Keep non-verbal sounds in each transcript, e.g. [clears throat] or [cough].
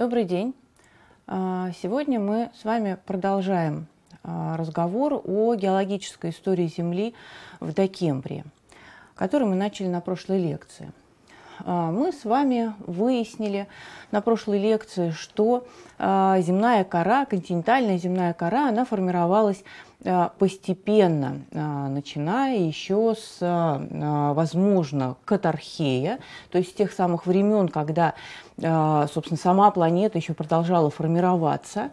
Добрый день. А, сегодня мы с вами продолжаем а, разговор о геологической истории Земли в Докембрии, который мы начали на прошлой лекции. А, мы с вами выяснили на прошлой лекции, что земная кора, континентальная земная кора, она формировалась Э, постепенно, э, начиная еще с, э, возможно, катархея, то есть с тех самых времен, когда, собственно, сама планета еще продолжала формироваться,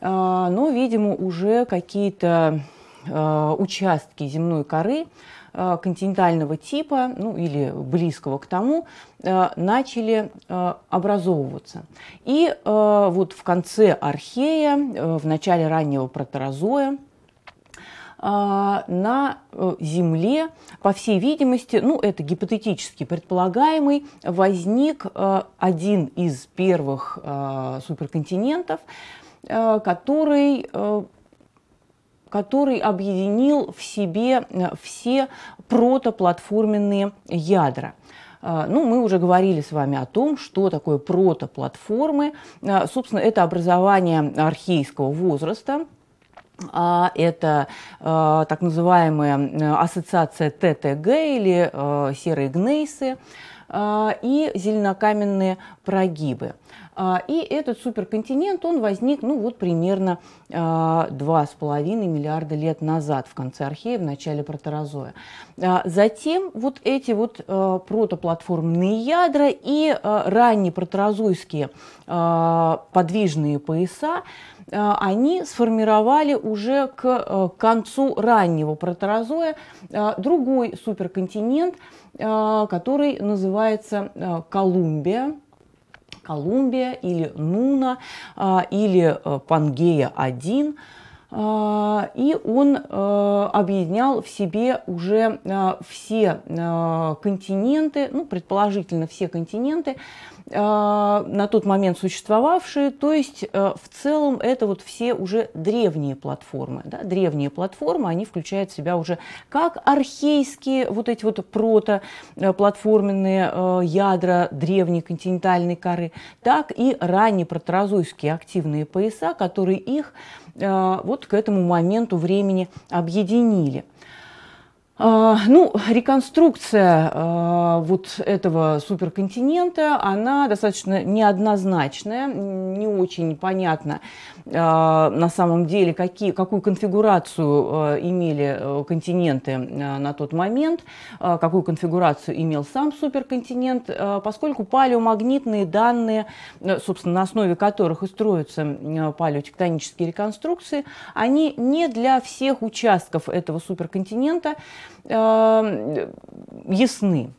но, видимо, уже какие-то участки земной коры континентального типа, ну или близкого к тому, начали образовываться. И вот в конце Архея, в начале раннего протерозоя, а, на э, Земле, по всей видимости, ну это гипотетически предполагаемый, возник э, один из первых э, суперконтинентов, который который объединил в себе все протоплатформенные ядра. Ну, мы уже говорили с вами о том, что такое протоплатформы. Собственно, это образование архейского возраста – а это э, так называемая э, ассоциация ТТГ или э, серые гнейсы э, и зеленокаменные прогибы. А, и этот суперконтинент, он возник, ну вот примерно 2,5 а, миллиарда лет назад, в конце археи, в начале протерозоя. А, затем вот эти вот протоплатформенные ядра и ранние протерозойские подвижные пояса, они сформировали уже к концу раннего протерозоя другой суперконтинент, который называется Колумбия, Колумбия или Нуна а, или э, Пангея-1. А, и он э, объединял в себе уже э, все континенты, ну, предположительно все континенты, а, на тот момент существовавшие. То есть э, в целом это вот все уже древние платформы. Да? Древние платформы, они включают в себя уже как архейские вот эти вот протоплатформенные э, э, ядра древней континентальной коры, так и ранние протерозойские активные пояса, которые их вот к этому моменту времени объединили. А, ну, реконструкция а, вот этого суперконтинента, она достаточно неоднозначная, не очень понятно а, на самом деле, какие, какую конфигурацию имели э, континенты э, на тот момент, какую конфигурацию имел сам суперконтинент, поскольку палеомагнитные данные, э, собственно, на основе которых и строятся палеотектонические реконструкции, они не для всех участков этого суперконтинента, Э, ясны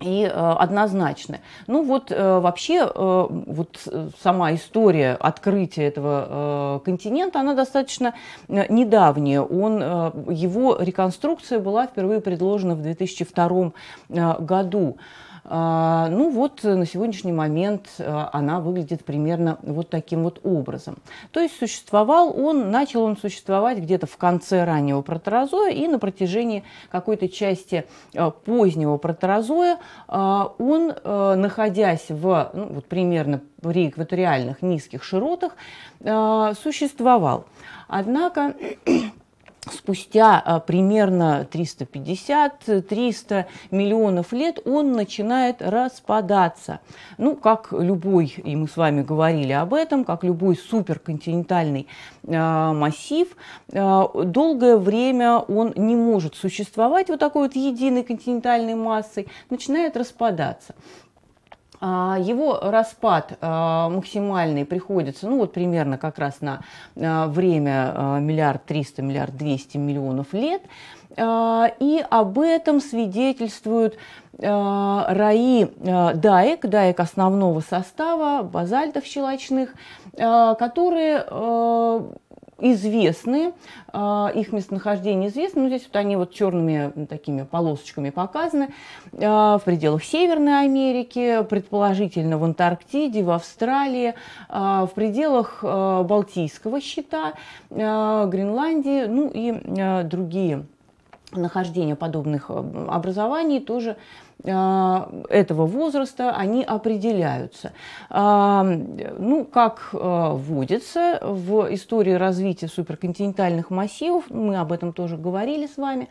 и э, однозначны. Ну вот э, вообще вот сама история открытия этого континента, она достаточно недавняя. Он, его реконструкция была впервые предложена в 2002 году. А, ну вот э, на сегодняшний момент э, она выглядит примерно вот таким вот образом. То есть существовал он, начал он существовать где-то в конце раннего протерозоя и на протяжении какой-то части э, позднего протерозоя он, находясь в ну, вот примерно при экваториальных низких широтах, существовал. Однако спустя а, примерно 350-300 миллионов лет он начинает распадаться. Ну, как любой, и мы с вами говорили об этом, как любой суперконтинентальный э, массив, э, долгое время он не может существовать вот такой вот единой континентальной массой, начинает распадаться. А, его распад а, максимальный приходится, ну вот примерно как раз на а, время миллиард триста, миллиард двести миллионов лет. И об этом свидетельствуют раи даек, даек основного состава, базальтов щелочных, которые известны, э, их местонахождение известно, но здесь вот они вот черными такими полосочками показаны, э, в пределах Северной Америки, предположительно в Антарктиде, в Австралии, э, в пределах Балтийского щита, Гренландии, ну и другие нахождение подобных образований тоже а, этого возраста, они определяются. А, ну, как а, водится в истории развития суперконтинентальных массивов, мы об этом тоже говорили с вами,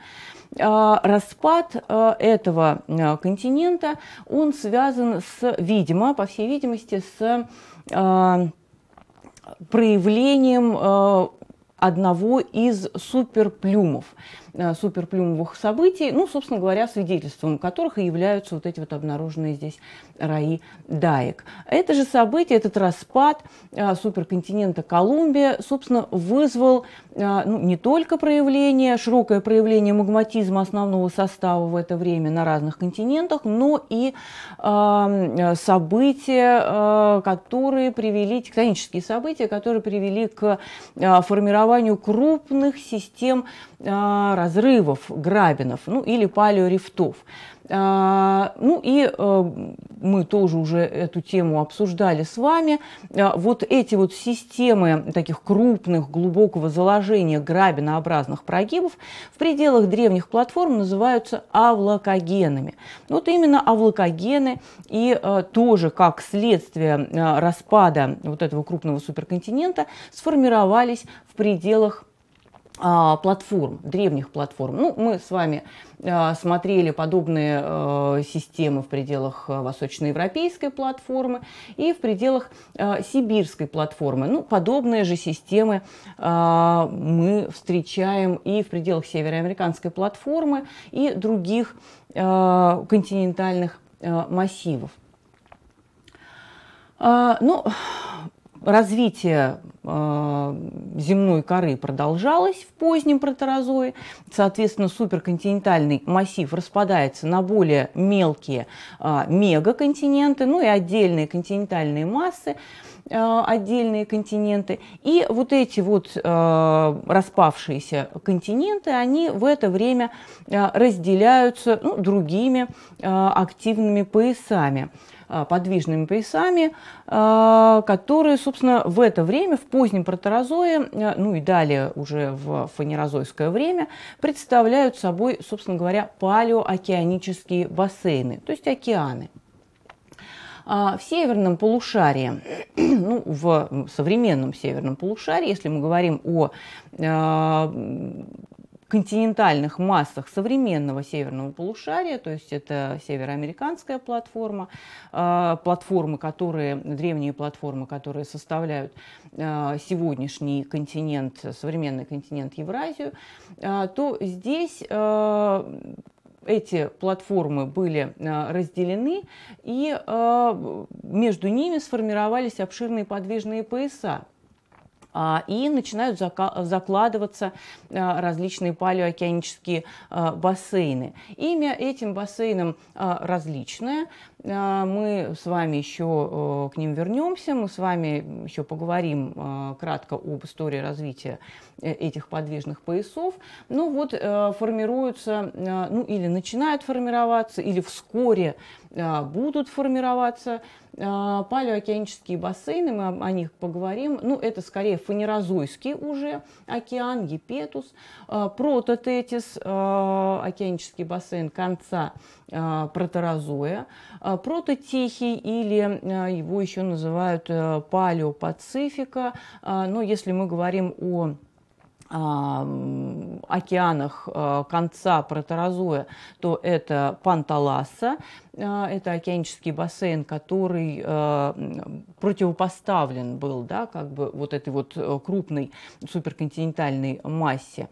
распад этого континента, он связан с, видимо, по всей видимости, с проявлением одного из суперплюмов – Э, суперплюмовых событий, ну, собственно говоря, свидетельством которых и являются вот эти вот обнаруженные здесь раи даек. Это же событие, этот распад э, суперконтинента Колумбия, собственно, вызвал э, ну, не только проявление, широкое проявление магматизма основного состава в это время на разных континентах, но и эм, э, события, которые привели, тектонические события, которые привели к формированию крупных систем а, разрывов, грабинов, ну или палеорифтов. А, ну и э, мы тоже уже эту тему обсуждали с вами. А, вот эти вот системы таких крупных, глубокого заложения грабинообразных прогибов в пределах древних платформ называются авлокогенами. Вот именно авлокогены и э, тоже как следствие э, распада вот этого крупного суперконтинента сформировались в пределах а, платформ, древних платформ. Ну, мы с вами а, смотрели подобные а, системы в пределах восточноевропейской платформы и в пределах сибирской платформы. Ну, подобные же системы мы встречаем и в пределах североамериканской платформы, и других континентальных массивов. Ну, развитие э, земной коры продолжалось в позднем протерозое. Соответственно, суперконтинентальный массив распадается на более мелкие а, мегаконтиненты, ну и отдельные континентальные массы э, отдельные континенты. И вот эти вот э, распавшиеся континенты, они в это время э, разделяются ну, другими э, активными поясами. Э, подвижными поясами, э, которые, собственно, в это время, в позднем протерозое, э, ну и далее уже в фанерозойское время, представляют собой, собственно говоря, палеоокеанические бассейны, то есть океаны а, в северном полушарии, [clears throat] ну, в современном северном полушарии, если мы говорим о континентальных массах современного северного полушария, то есть это североамериканская платформа, э, платформы, которые, древние платформы, которые составляют э, сегодняшний континент, современный континент Евразию, э, то здесь эти платформы были разделены, и между ними сформировались обширные подвижные пояса. А, и начинают закладываться а, различные палеоокеанические а, бассейны. Имя этим бассейнам различное, а, мы с вами еще э, к ним вернемся, мы с вами еще поговорим э, кратко об истории развития э, этих подвижных поясов. Ну вот формируются, ну или начинают формироваться, или вскоре будут формироваться палеоокеанические бассейны, мы о них поговорим. Ну, это скорее фанерозойский уже океан, Епетус, прототетис, океанический бассейн конца протерозоя, а, прототихий или а, его еще называют э, палеопацифика. А, но если мы говорим о а, океанах а, конца протерозоя, то это Панталаса, а, это океанический бассейн, который противопоставлен был да, как бы вот этой вот э, крупной суперконтинентальной массе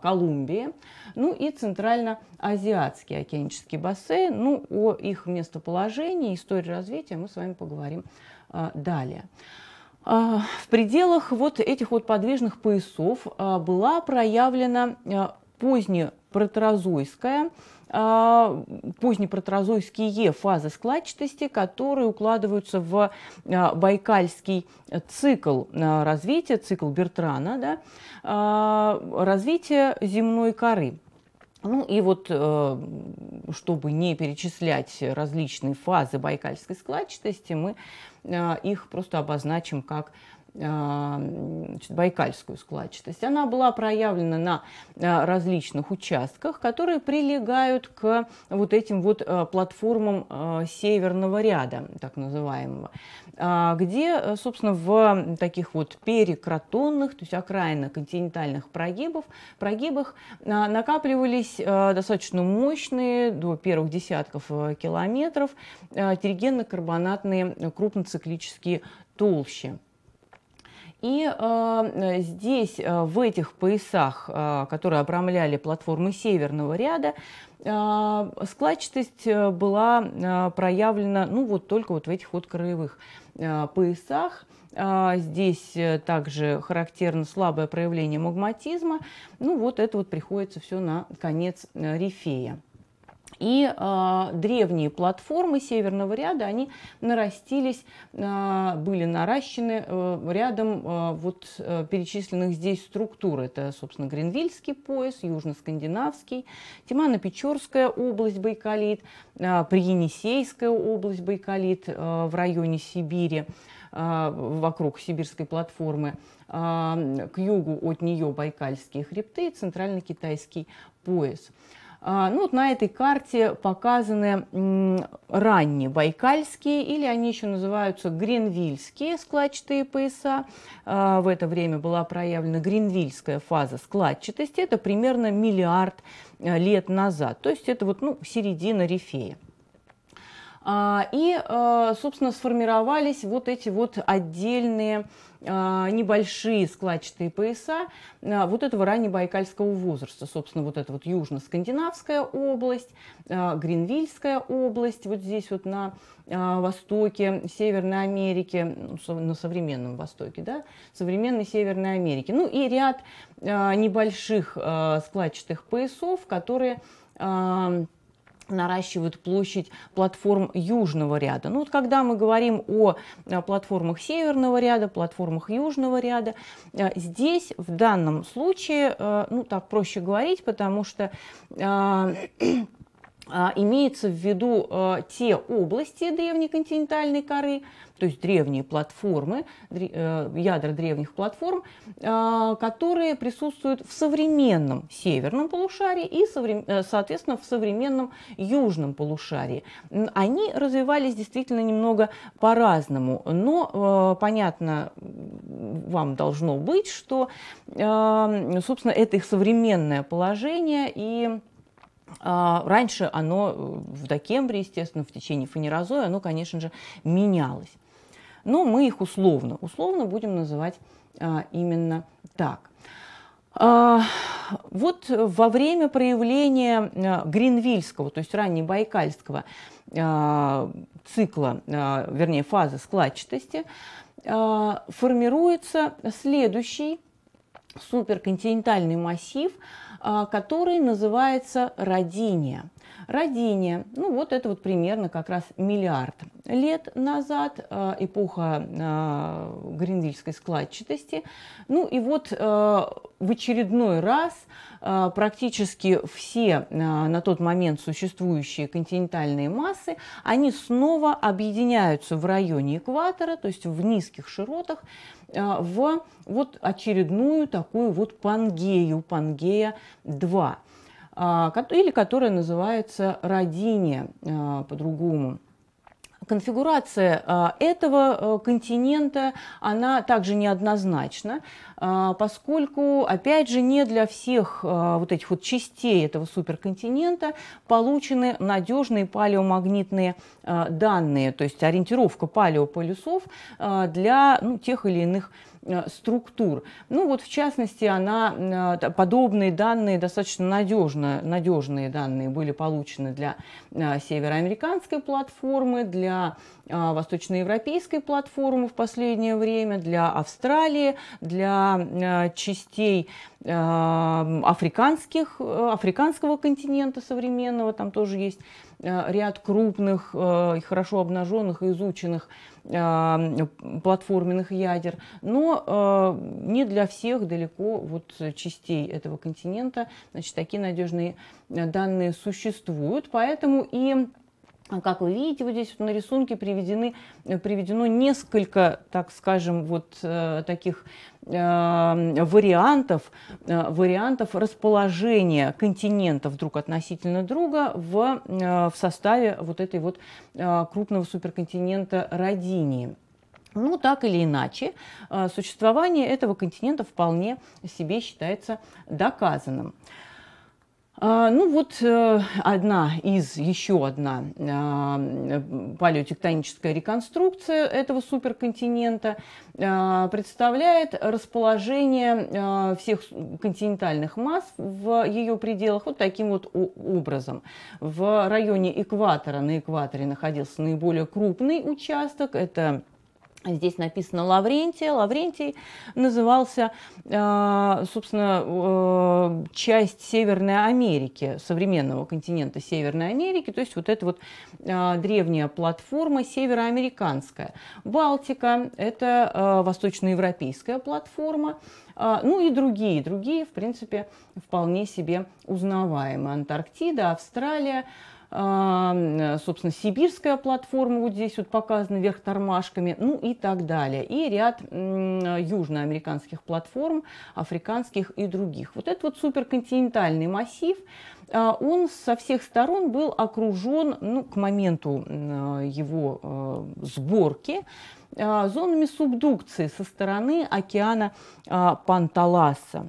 Колумбии. Ну и Центральноазиатский океанический бассейн. Ну, о их местоположении, истории развития мы с вами поговорим далее. А, в пределах вот этих вот подвижных поясов а, была проявлена позднепротерозойская, позднепротерозойские а, фазы складчатости, которые укладываются в байкальский цикл развития, цикл Бертрана, да, развития земной коры. Ну и вот, э, чтобы не перечислять различные фазы байкальской складчатости, мы э, их просто обозначим как а, значит, Байкальскую складчатость. Она была проявлена на а, различных участках, которые прилегают к вот этим вот а, платформам северного ряда, так называемого, где, собственно, в таких вот перекратонных, то есть окраинных континентальных прогибов, прогибах накапливались достаточно мощные, до первых десятков километров, терригенно карбонатные крупноциклические толщи. И э, здесь, э, в этих поясах, э, которые обрамляли платформы Северного ряда, э, складчатость э, была э, проявлена ну, вот только вот в этих вот краевых э, поясах. Э, здесь также характерно слабое проявление магматизма. Ну вот это вот приходится все на конец рифея. И э, древние платформы северного ряда, они нарастились, э, были наращены э, рядом э, вот, э, перечисленных здесь структур. Это, собственно, Гринвильский пояс, Южно-Скандинавский, Тимано-Печорская область Байкалит, э, Приенисейская область Байкалит э, в районе Сибири э, вокруг сибирской платформы, к югу от нее Байкальские хребты и центрально-китайский пояс. А, ну, вот на этой карте показаны ранние байкальские, или они еще называются гринвильские складчатые пояса. А, в это время была проявлена гринвильская фаза складчатости. Это примерно миллиард э, лет назад. То есть это вот, ну, середина рифея. А, и, э, собственно, сформировались вот эти вот отдельные а, небольшие складчатые пояса а, вот этого раннебайкальского возраста. Собственно, вот эта вот Южно-Скандинавская область, а, Гринвильская область, вот здесь вот на востоке Северной Америки, ну, на современном востоке, да, современной Северной Америки. Ну и ряд небольших складчатых поясов, которые наращивают площадь платформ южного ряда. Ну вот когда мы говорим о э, платформах северного ряда, платформах южного ряда, э, здесь в данном случае, э, ну так проще говорить, потому что а, имеется в виду а, те области древней континентальной коры, то есть древние платформы, э, ядра древних платформ, а, которые присутствуют в современном северном полушарии и, э, соответственно, в современном южном полушарии. Они развивались действительно немного по-разному, но э, понятно вам должно быть, что, собственно, это их современное положение и а, раньше оно э, в декембре, естественно, в течение фанерозоя, оно, конечно же, менялось. Но мы их условно, условно будем называть а, именно так. А, вот во время проявления гринвильского, то есть ранне байкальского цикла, вернее фазы складчатости, формируется следующий суперконтинентальный массив – а, который называется родение. Родение, ну вот это вот примерно как раз миллиард лет назад, а, эпоха а, гринвильской складчатости. Ну и вот в очередной раз а, практически все а, на тот момент существующие континентальные массы, они снова объединяются в районе экватора, то есть в низких широтах, а, в вот очередную такую вот пангею, пангея 2 или которая называется родине по-другому конфигурация а, этого э, континента, она также неоднозначна, а, поскольку, опять же, не для всех а, вот этих вот частей этого суперконтинента получены надежные палеомагнитные данные, то есть ориентировка палеополюсов для ну, тех или иных Э, структур. Ну вот в частности, она, э, подобные данные, достаточно надежно, надежные данные были получены для э, североамериканской платформы, для восточноевропейской платформы в последнее время, для Австралии, для частей африканских, африканского континента современного, там тоже есть Э, ряд крупных э, и хорошо обнаженных и изученных э, платформенных ядер, но не для всех далеко вот частей этого континента. Значит, такие надежные данные существуют, поэтому и а как вы видите, вот здесь на рисунке приведены, э, приведено несколько, так скажем, вот э, таких э, вариантов, вариантов расположения континентов друг относительно друга в, в составе вот этой вот крупного суперконтинента Родинии. Ну, так или иначе, существование этого континента вполне себе считается доказанным. А, ну вот э, одна из, еще одна а, палеотектоническая реконструкция этого суперконтинента а, представляет расположение всех континентальных масс в ее пределах вот таким вот образом. В районе экватора, на экваторе находился наиболее крупный участок, это Здесь написано Лаврентия. Лаврентий назывался, э, собственно, э, часть Северной Америки, современного континента Северной Америки, то есть вот эта вот э, древняя платформа североамериканская. Балтика – это восточноевропейская платформа, ну и другие, другие, в принципе, вполне себе узнаваемые. Антарктида, Австралия – Э, собственно, сибирская платформа вот здесь вот показана вверх тормашками, ну и так далее. И ряд э, южноамериканских платформ, африканских и других. Вот этот вот суперконтинентальный массив, э, он со всех сторон был окружен ну, к моменту его сборки зонами субдукции со стороны океана Панталаса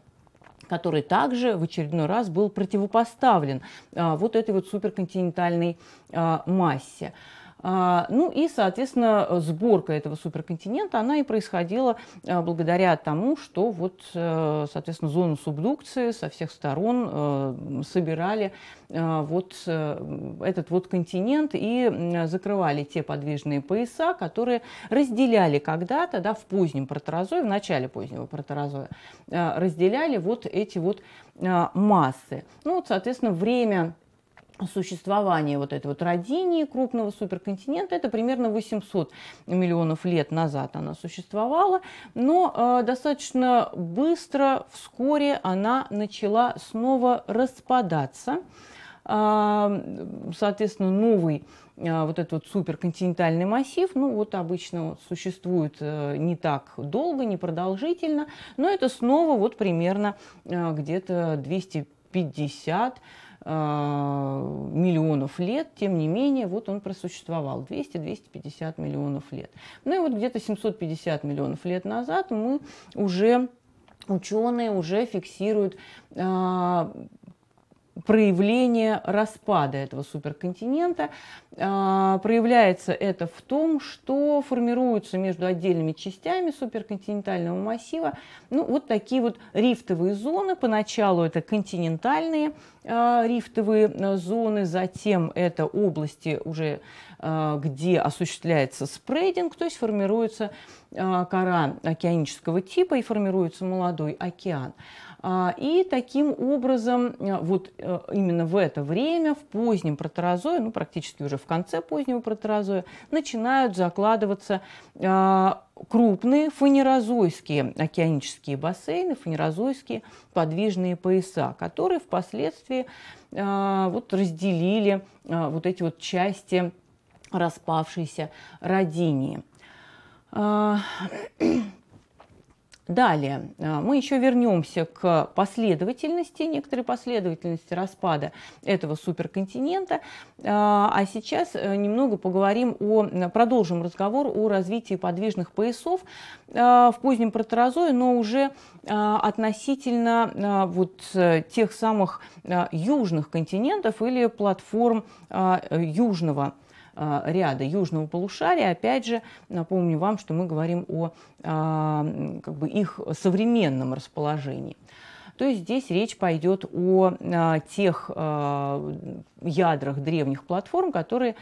который также в очередной раз был противопоставлен а, вот этой вот суперконтинентальной а, массе. А, ну и, соответственно, сборка этого суперконтинента, она и происходила а, благодаря тому, что вот, э, соответственно, зону субдукции со всех сторон э, собирали э, вот этот вот континент и закрывали те подвижные пояса, которые разделяли когда-то, да, в позднем протерозое, в начале позднего протерозоя, разделяли вот эти вот массы. Ну вот, соответственно, время существование вот этой вот родини крупного суперконтинента, это примерно 800 миллионов лет назад она существовала, но э, достаточно быстро, вскоре она начала снова распадаться. Э, соответственно, новый э, вот этот вот суперконтинентальный массив, ну вот обычно существует э, не так долго, не продолжительно, но это снова вот примерно э, где-то 250 а, миллионов лет, тем не менее, вот он просуществовал 200-250 миллионов лет. Ну и вот где-то 750 миллионов лет назад мы уже ученые уже фиксируют а, проявление распада этого суперконтинента. А, проявляется это в том, что формируются между отдельными частями суперконтинентального массива ну, вот такие вот рифтовые зоны. Поначалу это континентальные а, рифтовые э, зоны, затем это области уже, э, где осуществляется спрейдинг, то есть формируется э, кора океанического типа и формируется молодой океан. А, и таким образом, э, вот э, именно в это время, в позднем протерозое, ну, практически уже в конце позднего протерозоя, начинают закладываться а, крупные фанерозойские океанические бассейны, фанерозойские подвижные пояса, которые впоследствии а, вот разделили вот эти вот части распавшейся родинии. Далее а, мы еще вернемся к последовательности, некоторой последовательности распада этого суперконтинента. А, а сейчас э, немного поговорим о, продолжим разговор о развитии подвижных поясов а, в позднем протерозое, но уже относительно вот э, тех самых южных континентов или платформ южного континента а, ряда южного полушария. Опять же, напомню вам, что мы говорим о а, как бы их современном расположении то есть здесь речь пойдет о а, тех ядрах древних платформ, которые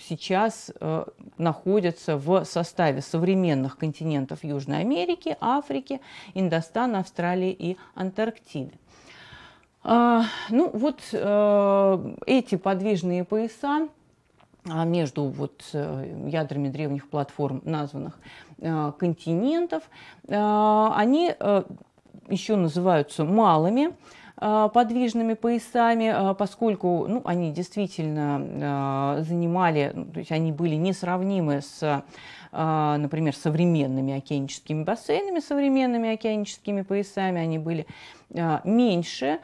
сейчас находятся в составе современных континентов Южной Америки, Африки, Индостана, Австралии и Антарктиды. А, ну вот э, эти подвижные пояса а, между вот э, ядрами древних платформ, названных э, континентов, они еще называются малыми подвижными поясами, поскольку ну, они действительно занимали, ну, то есть они были несравнимы с а, например, современными океаническими бассейнами, современными океаническими поясами, они были а, меньше,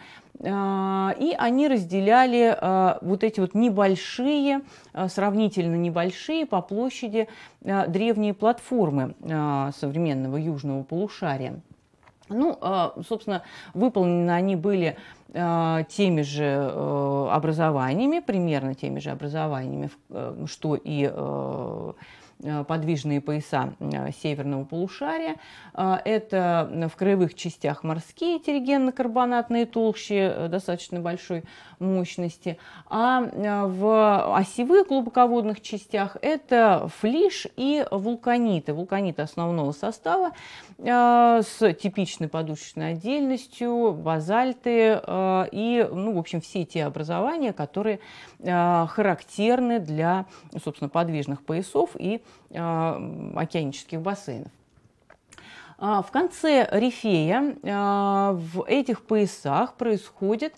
а, и они разделяли вот эти вот небольшие, сравнительно небольшие по площади древние платформы современного южного полушария. Ну, собственно, выполнены они были теми же э, образованиями, примерно теми же образованиями, э, что и э, Э, подвижные пояса э, северного полушария. Э, это в краевых частях морские терригенно-карбонатные толщи достаточно большой мощности. А в осевых глубоководных частях это флиш и вулканиты. Вулканиты основного состава с типичной подушечной отдельностью, базальты и, ну, в общем, все те образования, которые характерны для, собственно, подвижных поясов и а, океанических бассейнов. А, в конце рифея а, в этих поясах происходит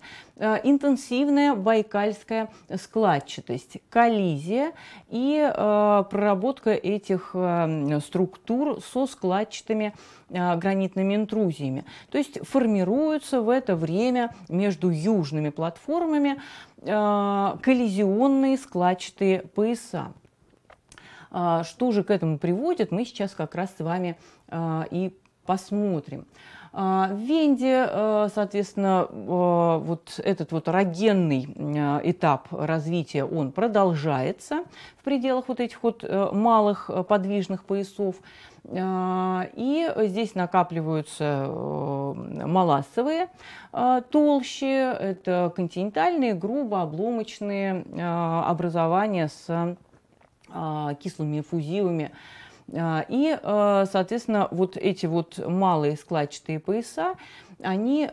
интенсивная байкальская складчатость, коллизия и проработка этих структур со складчатыми гранитными интрузиями. То есть формируются в это время между южными платформами коллизионные складчатые пояса. А, что же к этому приводит, мы сейчас как раз с вами а, и посмотрим. А, в Венде, соответственно, вот этот вот рогенный этап развития, он продолжается в пределах вот этих вот э, малых э, подвижных поясов. И здесь накапливаются э, малассовые толщи, это континентальные, грубо обломочные образования с а, кислыми эфузивами. А, и, а, соответственно, вот эти вот малые складчатые пояса, они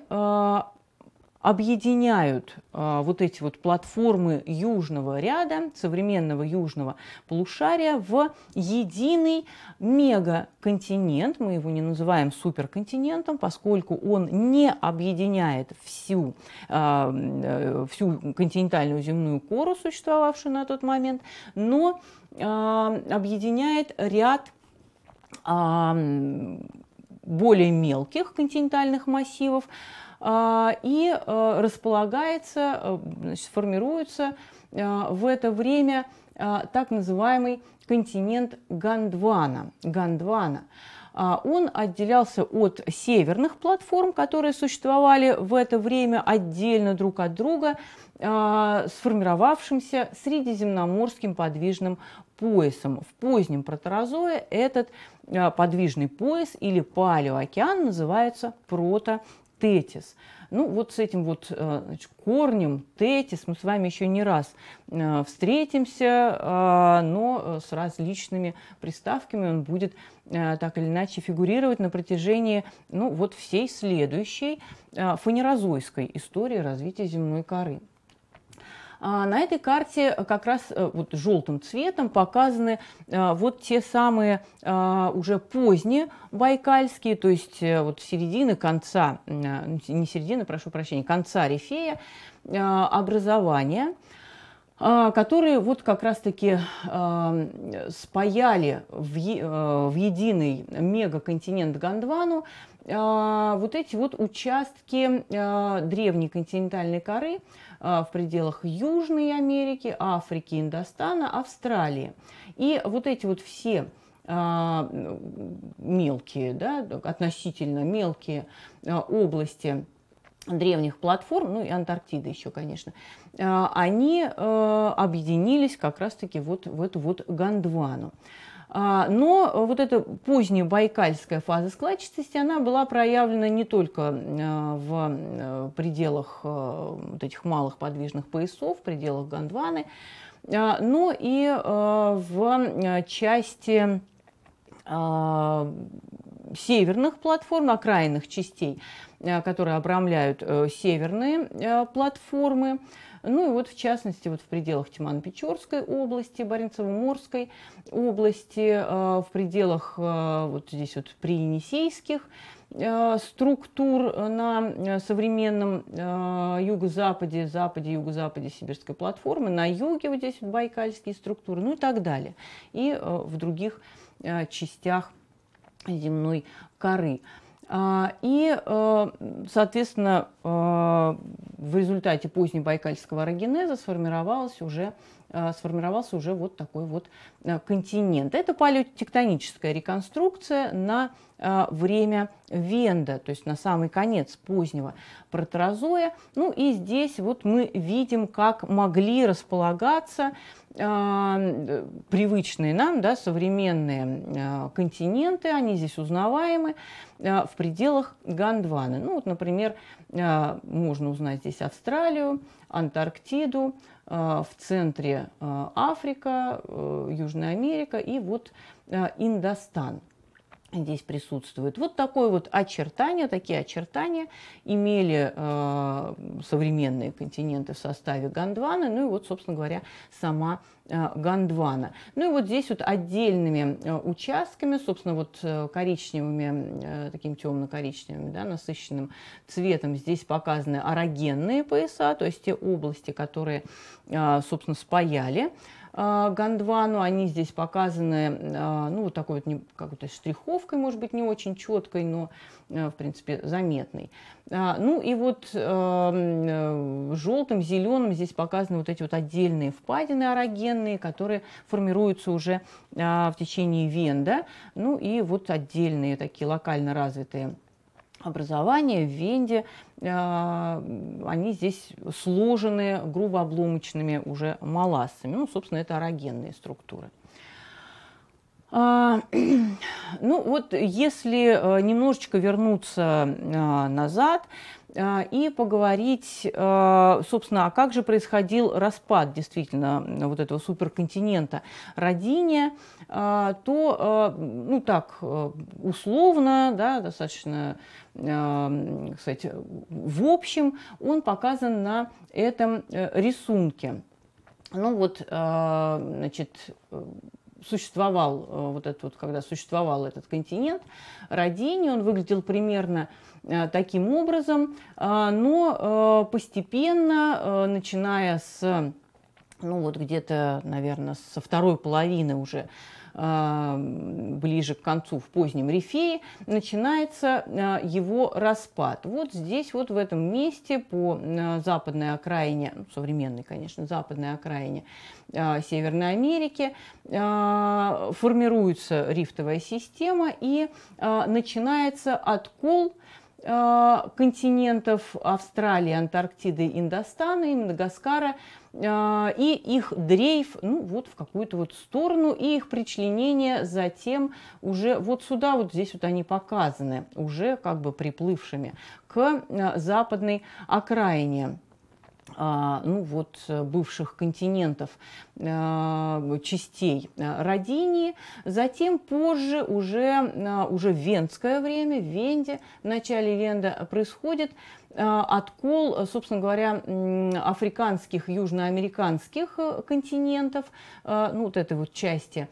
объединяют а, вот эти вот платформы южного ряда, современного южного полушария в единый мегаконтинент. Мы его не называем суперконтинентом, поскольку он не объединяет всю, а, э, всю континентальную земную кору, существовавшую на тот момент, но а, объединяет ряд а, более мелких континентальных массивов, а, и э, располагается, э, значит, формируется э, в это время так называемый континент Гондвана. Гондвана. А, он отделялся от северных платформ, которые существовали в это время отдельно друг от друга, а, сформировавшимся средиземноморским подвижным поясом. В позднем протерозое этот подвижный пояс или палеоокеан называется прото тетис. Ну, вот с этим вот э, значит, корнем тетис мы с вами еще не раз э, встретимся, э, но с различными приставками он будет так или иначе фигурировать на протяжении ну, вот всей следующей фанерозойской истории развития земной коры. А, на этой карте э, как раз э, вот желтым цветом показаны э, вот те самые уже поздние байкальские, то есть вот середины конца, ну, не середины, прошу прощения, конца рифея образования которые вот как раз-таки э, спаяли в, е, в единый мегаконтинент Гондвану э, вот эти вот участки э, древней континентальной коры, а, в пределах Южной Америки, Африки, Индостана, Австралии. И вот эти вот все а, мелкие, да, относительно мелкие а, области древних платформ, ну и Антарктида еще, конечно, они объединились как раз-таки вот в эту вот Гондвану. А, но вот эта поздняя байкальская фаза складчатости, она была проявлена не только э, в э, пределах э, вот этих малых подвижных поясов, в пределах Гондваны, а, но и в части а, северных платформ, окраинных частей, которые обрамляют северные платформы. Ну и вот в частности вот в пределах Тиман-Печорской области, Баренцево-Морской области, э, в пределах э, вот здесь вот приенисейских э, структур на современном юго-западе, западе, юго-западе сибирской платформы, на юге вот здесь вот байкальские структуры, ну и так далее. И в других частях земной коры. А, и, э, соответственно, э, в результате позднебайкальского орогенеза сформировался уже э, сформировался уже вот такой вот континент. Это палеотектоническая реконструкция на время Венда, то есть на самый конец позднего протерозоя. Ну и здесь вот мы видим, как могли располагаться Э, привычные нам, да, современные э, континенты, они здесь узнаваемы э, в пределах Гондваны. Ну, вот, например, можно узнать здесь Австралию, Антарктиду, в центре Африка, Южная Америка и вот Индостан здесь присутствует. Вот такое вот очертание, такие очертания имели э, современные континенты в составе Гондваны, ну и вот, собственно говоря, сама э, Гондвана. Ну и вот здесь вот отдельными э, участками, собственно, вот э, коричневыми, э, таким темно-коричневым, да, насыщенным цветом здесь показаны орогенные пояса, то есть те области, которые, э, собственно, спаяли э, а, Гондвану. Они здесь показаны, а, ну, вот такой вот какой-то штриховкой, может быть, не очень четкой, но, а, в принципе, заметной. Ну, и вот э, желтым, зеленым здесь показаны вот эти вот отдельные впадины арогенные, которые формируются уже в течение вен, да? Ну, и вот отдельные такие локально развитые образования в Венде, э, они здесь сложены грубо обломочными уже малассами. Ну, собственно, это арогенные структуры. А, [clears throat] ну вот, если э, немножечко вернуться э, назад, Э, и поговорить, э, собственно, а как же происходил распад действительно вот этого суперконтинента Родине, э, то, ну так, условно, да, достаточно, кстати, в общем, он показан на этом рисунке. Ну вот, значит, существовал вот этот вот, когда существовал этот континент, Родине он выглядел примерно Э, таким образом, э, но э, постепенно, начиная с, ну вот где-то, наверное, со второй половины уже ближе к концу в позднем рифее, начинается его распад. Вот здесь, вот в этом месте, по западной окраине, ну, современной, конечно, западной окраине Северной Америки, формируется рифтовая система и начинается откол – Э, континентов Австралии, Антарктиды, Индостана и Мадагаскара э, и их дрейф ну, вот в какую-то вот сторону и их причленение затем уже вот сюда, вот здесь вот они показаны, уже как бы приплывшими к э, западной окраине. А, ну, вот, э, бывших континентов а, частей а, Родинии. Затем позже, уже, уже в венское время, в Венде, в начале Венда происходит откол, собственно говоря, африканских, южноамериканских э, континентов, ну, вот этой вот части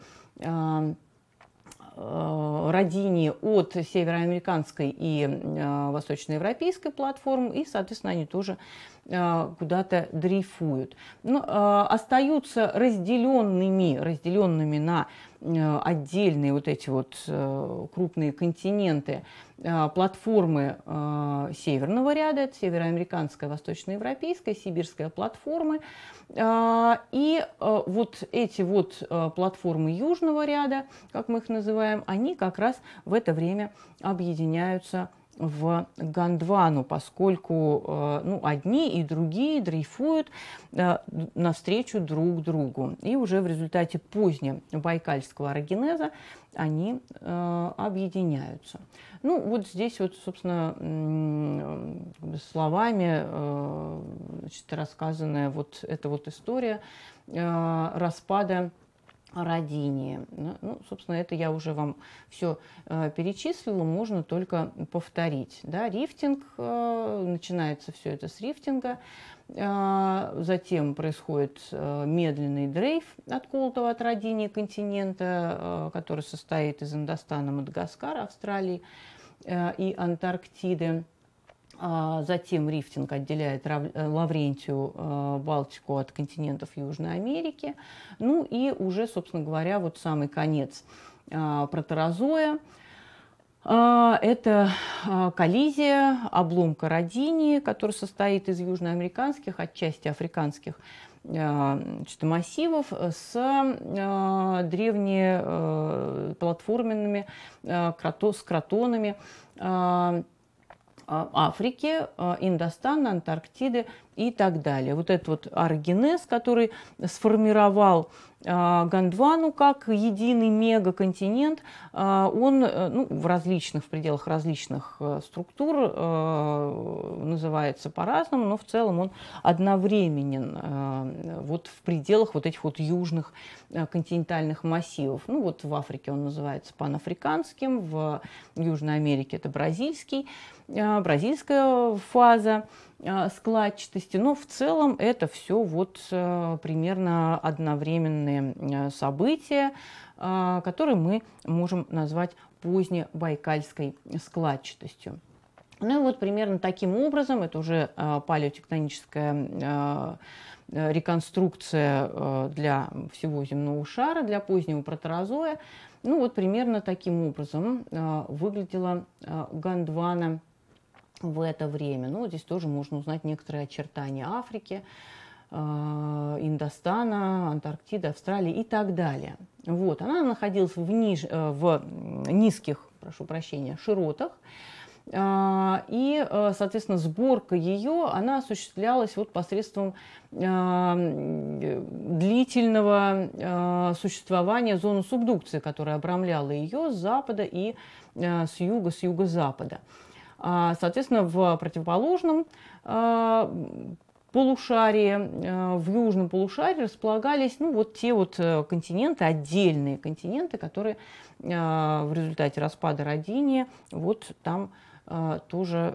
родине от североамериканской и восточноевропейской платформ, и, соответственно, они тоже а, куда-то дрейфуют. Но ну, а, остаются разделенными, разделенными на э, отдельные вот эти вот э, крупные континенты э, платформы северного ряда, это североамериканская, восточноевропейская, сибирская платформы. И вот эти вот платформы южного ряда, как мы их называем, они как раз в это время объединяются в Гондвану, поскольку э, ну, одни и другие дрейфуют э, навстречу друг другу. И уже в результате позднего байкальского арогенеза они э, объединяются. Ну, вот здесь вот, собственно, словами значит, рассказанная вот эта вот история распада родине. Ну, ну, собственно, это я уже вам все э, перечислила, можно только повторить. Да, рифтинг, э, начинается все это с рифтинга, э, затем происходит э, медленный дрейф от колотого от родения континента, э, который состоит из Индостана, Мадагаскара, Австралии э, и Антарктиды. А затем рифтинг отделяет э, Лаврентию э, Балтику от континентов Южной Америки. Ну и уже, собственно говоря, вот самый конец э, Протерозоя. Это коллизия обломка Родини, который состоит из южноамериканских, отчасти африканских значит, массивов с древнеплатформенными, с кротонами Э, Африки, э, Индостана, Антарктиды и так далее. Вот этот вот аргенез, который сформировал а, Гондвану как единый мегаконтинент, а, он э, ну, в различных, в пределах различных э, структур э, называется по-разному, но в целом он одновременен вот в пределах вот этих вот южных континентальных массивов. Ну вот в Африке он называется панафриканским, в Южной Америке это бразильский, бразильская фаза – а, складчатости. Но ну, в целом это все вот э, примерно одновременные э, события, а, которые мы можем назвать позднебайкальской складчатостью. Ну и вот примерно таким образом, это уже э, палеотектоническая реконструкция для всего земного шара, для позднего протерозоя. Ну вот примерно таким образом выглядела Гондвана – в это время. Но ну, здесь тоже можно узнать некоторые очертания Африки, э, Индостана, Антарктиды, Австралии и так далее. Вот, она находилась в, ниж... Э, в низких, прошу прощения, широтах. Э, и, соответственно, сборка ее, она осуществлялась вот посредством длительного существования зоны субдукции, которая обрамляла ее с запада и с юга, с юго-запада. А, соответственно, в противоположном а, полушарии, а, в южном полушарии располагались ну, вот те вот э, континенты, отдельные континенты, которые в результате распада родения вот там тоже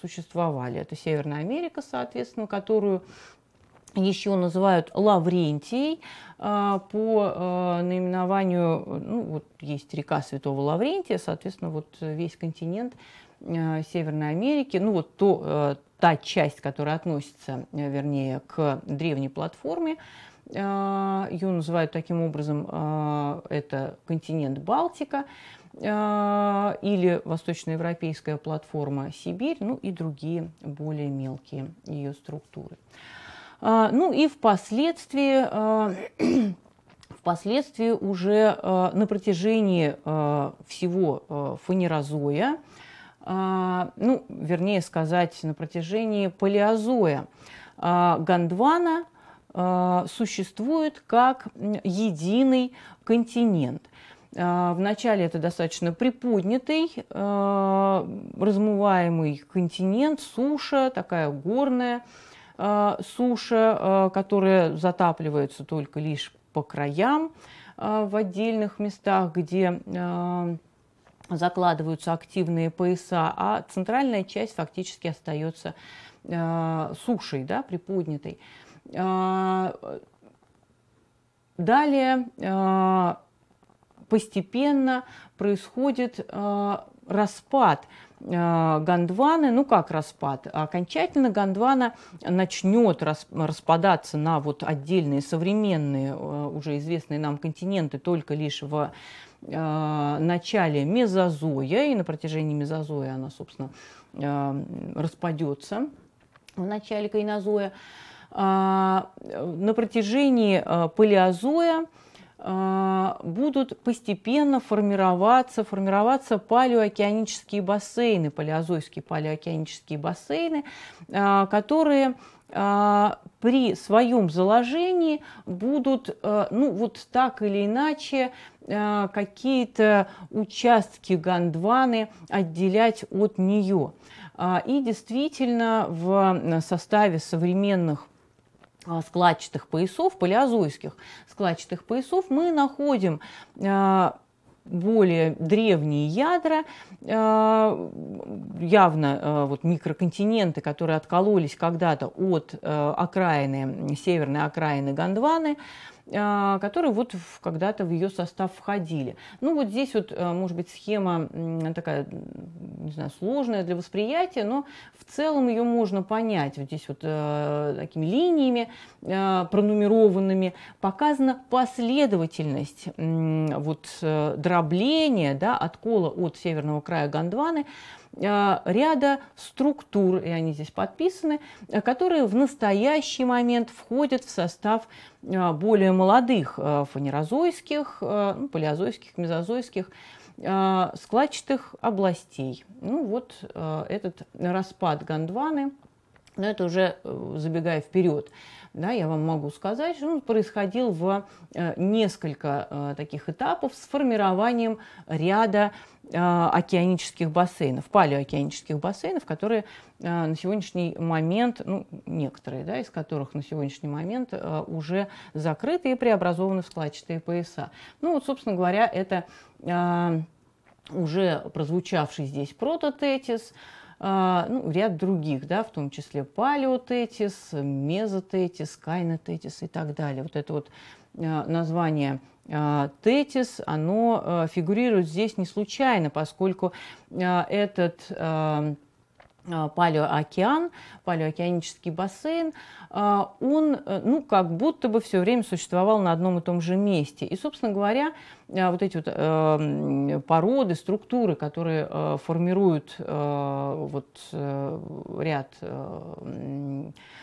существовали. Это Северная Америка, соответственно, которую еще называют Лаврентий по наименованию, ну вот есть река Святого Лаврентия, соответственно, вот весь континент – Э, Северной Америки, ну вот то, э, та часть, которая относится, э, вернее, к древней платформе, ее называют таким образом, это континент Балтика или восточноевропейская платформа Сибирь, ну и другие более мелкие ее структуры. Ну и впоследствии [clears throat] Впоследствии уже на протяжении всего фанерозоя а, ну, вернее сказать, на протяжении палеозоя а, Гондвана а, существует как единый континент. Вначале это достаточно приподнятый, размываемый континент, суша, такая горная суша, которая затапливается только лишь по краям в отдельных местах, где закладываются активные пояса, а центральная часть фактически остается э, сушей, да, приподнятой. Э, далее э, постепенно происходит э, распад э, Гондваны, ну как распад, окончательно Гондвана начнет распадаться на вот отдельные современные, э, уже известные нам континенты только лишь в а, начале мезозоя, и на протяжении мезозоя она, собственно, а, распадется в начале кайнозоя. А, на протяжении палеозоя будут постепенно формироваться, формироваться палеоокеанические бассейны, палеозойские палеоокеанические бассейны, которые а, при своем заложении будут, э, ну вот так или иначе, э, какие-то участки Гондваны отделять от нее. А, и действительно в э, составе современных а, складчатых поясов, палеозойских складчатых поясов, мы находим более древние ядра, э, явно э, вот микроконтиненты, которые откололись когда-то от э, окраины, северной окраины Гондваны, а, которые вот когда-то в ее состав входили. Ну вот здесь вот, э, может быть, схема такая, не знаю, сложная для восприятия, но в целом ее можно понять. Вот здесь вот э, такими линиями э, пронумерованными показана последовательность вот дробления, да, откола от северного края Гондваны – Э, ряда структур, и они здесь подписаны, э, которые в настоящий момент входят в состав э, более молодых фанерозойских, ну, палеозойских, мезозойских складчатых областей. Ну вот этот распад Гондваны, но ну, это уже забегая вперед, да, я вам могу сказать, что он происходил в несколько таких этапов с формированием ряда Э, океанических бассейнов, палеоокеанических бассейнов, которые э, на сегодняшний момент, ну, некоторые да, из которых на сегодняшний момент э, уже закрыты и преобразованы в складчатые пояса. Ну вот, собственно говоря, это уже прозвучавший здесь прототетис, ну, ряд других, да, в том числе палеотетис, мезотетис, кайнотетис и так далее. Вот это вот название а, тетис, оно э, фигурирует здесь не случайно, поскольку э, этот э, палеоокеан, палеоокеанический бассейн, он ну, как будто бы все время существовал на одном и том же месте. И, собственно говоря, вот эти вот породы, структуры, которые формируют вот ряд,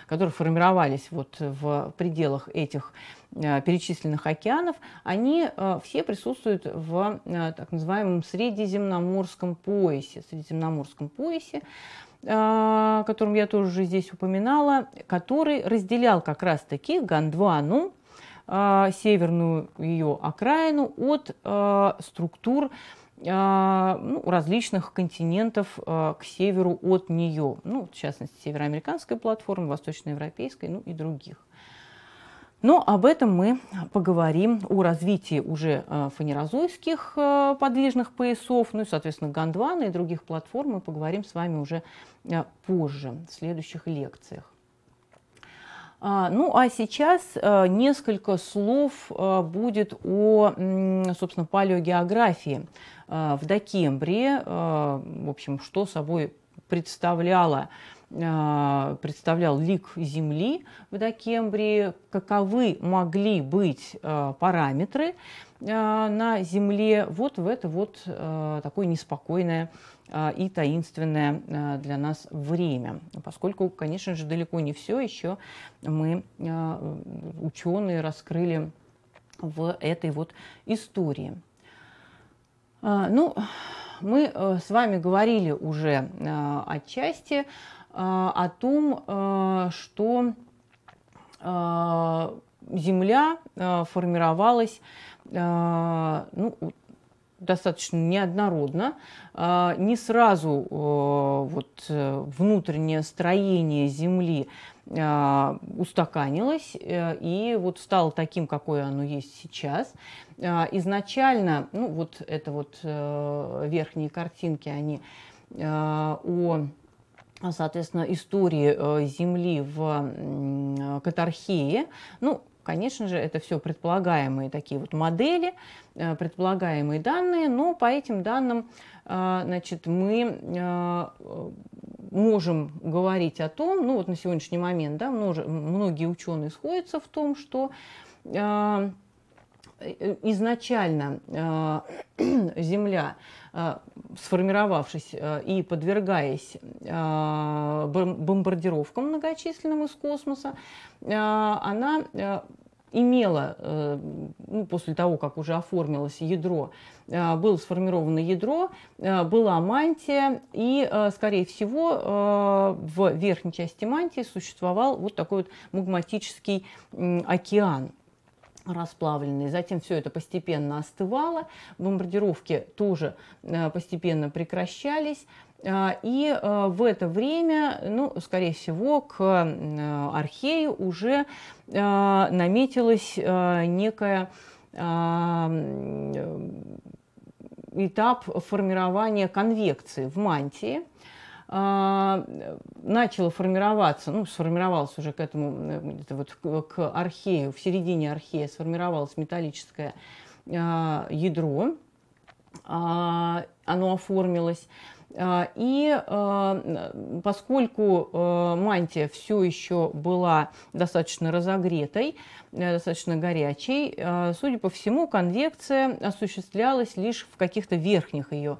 которые формировались вот в пределах этих Э, перечисленных океанов, они э, все присутствуют в э, так называемом Средиземноморском поясе. Средиземноморском поясе о котором я тоже уже здесь упоминала, который разделял как раз-таки Гондвану, северную ее окраину, от структур ну, различных континентов к северу от нее, ну, в частности, североамериканской платформы, восточноевропейской, ну и других. Но ну, об этом мы поговорим о развитии уже э, фанерозойских э, подвижных поясов, ну и, соответственно, Гондвана и других платформ мы поговорим с вами уже э, позже, в следующих лекциях. А, ну а сейчас несколько слов будет о, собственно, палеогеографии в Докембре, в общем, что собой представляла а, представлял лик Земли в Докембрии, каковы могли быть а, параметры а, на Земле вот в это вот такое неспокойное и таинственное для нас время, поскольку, конечно же, далеко не все еще мы ученые раскрыли в этой вот истории. Ну, мы с вами говорили уже отчасти Э, о том, э, что э, Земля формировалась ну, достаточно неоднородно. Не сразу вот, внутреннее строение Земли устаканилось и вот стало таким, какое оно есть сейчас. Изначально, ну вот это вот верхние картинки, они о соответственно, истории э, Земли в катархии. Ну, конечно же, это все предполагаемые такие вот модели, э, предполагаемые данные, но по этим данным э, значит, мы можем говорить о том, ну вот на сегодняшний момент, да, множе, многие ученые сходятся в том, что Э, изначально э, [clears throat] Земля, э, сформировавшись и подвергаясь бомбардировкам многочисленным из космоса, она имела, ну, после того, как уже оформилось ядро, было сформировано ядро, была мантия, и, скорее всего, в верхней части мантии существовал вот такой вот магматический океан расплавленный. Затем все это постепенно остывало, бомбардировки тоже э, постепенно прекращались. Э, и э, в это время, ну, скорее всего, к Архею уже наметилась некая этап формирования конвекции в мантии. А, начало формироваться, ну, сформировалось уже к этому, это вот к архею, в середине архея сформировалось металлическое а, ядро, а, оно оформилось. И поскольку мантия все еще была достаточно разогретой, э, достаточно горячей, судя по всему, конвекция осуществлялась лишь в каких-то верхних ее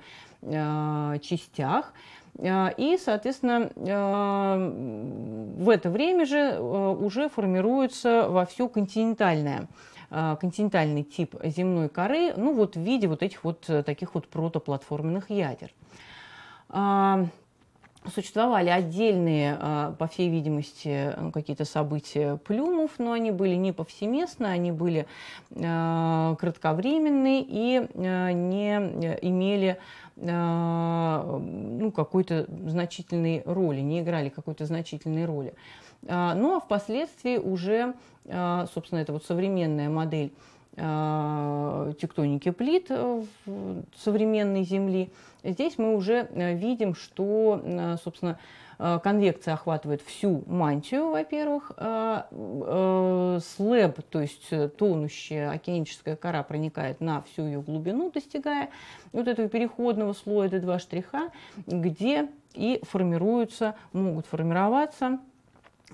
частях. Э, и, соответственно, э, в это время же э, уже формируется вовсю континентальная континентальный тип земной коры, ну вот в виде вот этих вот таких вот протоплатформенных ядер. Существовали отдельные, по всей видимости, какие-то события плюмов, но они были не повсеместны, они были кратковременны и не имели а, ну, какой-то значительной роли, не играли какой-то значительной роли. А, ну а впоследствии уже, а, собственно, это вот современная модель тектоники плит э, современной Земли. Здесь мы уже э, видим, что, э, собственно, Э, конвекция охватывает всю мантию, во-первых. Э, э, слэб, то есть тонущая океаническая кора, проникает на всю ее глубину, достигая вот этого переходного слоя это два штриха, где и формируются, могут формироваться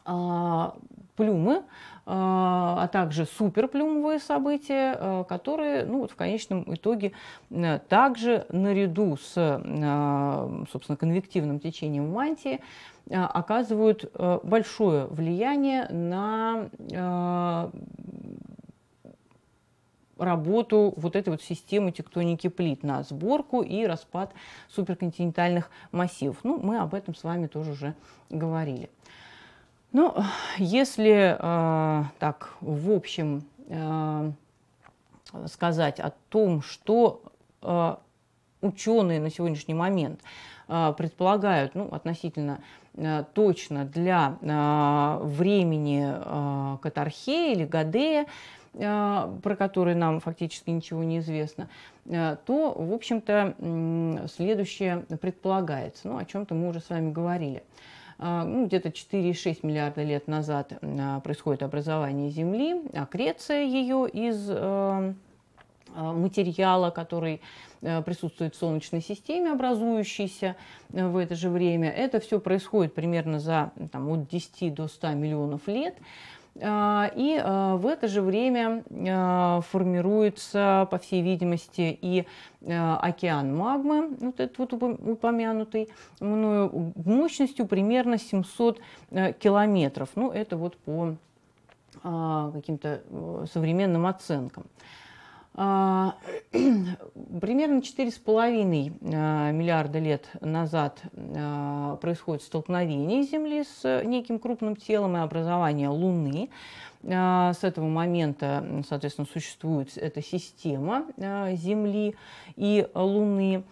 а, плюмы, а, а также суперплюмовые события, а, которые ну, вот в конечном итоге э, также наряду с э, собственно, конвективным течением мантии э, оказывают большое влияние на работу вот этой вот системы тектоники плит на сборку и распад суперконтинентальных массивов. Ну, мы об этом с вами тоже уже говорили. Ну, если э, так, в общем, э, сказать о том, что э, ученые на сегодняшний момент э, предполагают, ну, относительно э, точно для э, времени э, катархеи или гадея, э, про которые нам фактически ничего не известно, э, то, в общем-то, следующее предполагается, ну, о чем-то мы уже с вами говорили – а, ну, где-то 4,6 миллиарда лет назад а, происходит образование Земли, аккреция ее из эм, а, материала, который э, присутствует в Солнечной системе, образующейся э, в это же время. Это все происходит примерно за там, от 10 до 100 миллионов лет. А, и а, в это же время а, формируется, по всей видимости, и океан магмы, вот этот вот упомянутый мною, мощностью примерно 700 километров. Ну, это вот по каким-то э, современным оценкам. А, [clears throat] примерно 4,5 а, миллиарда лет назад а, происходит столкновение Земли с э, неким крупным телом и образование Луны. С этого момента, соответственно, существует эта система Земли и Луны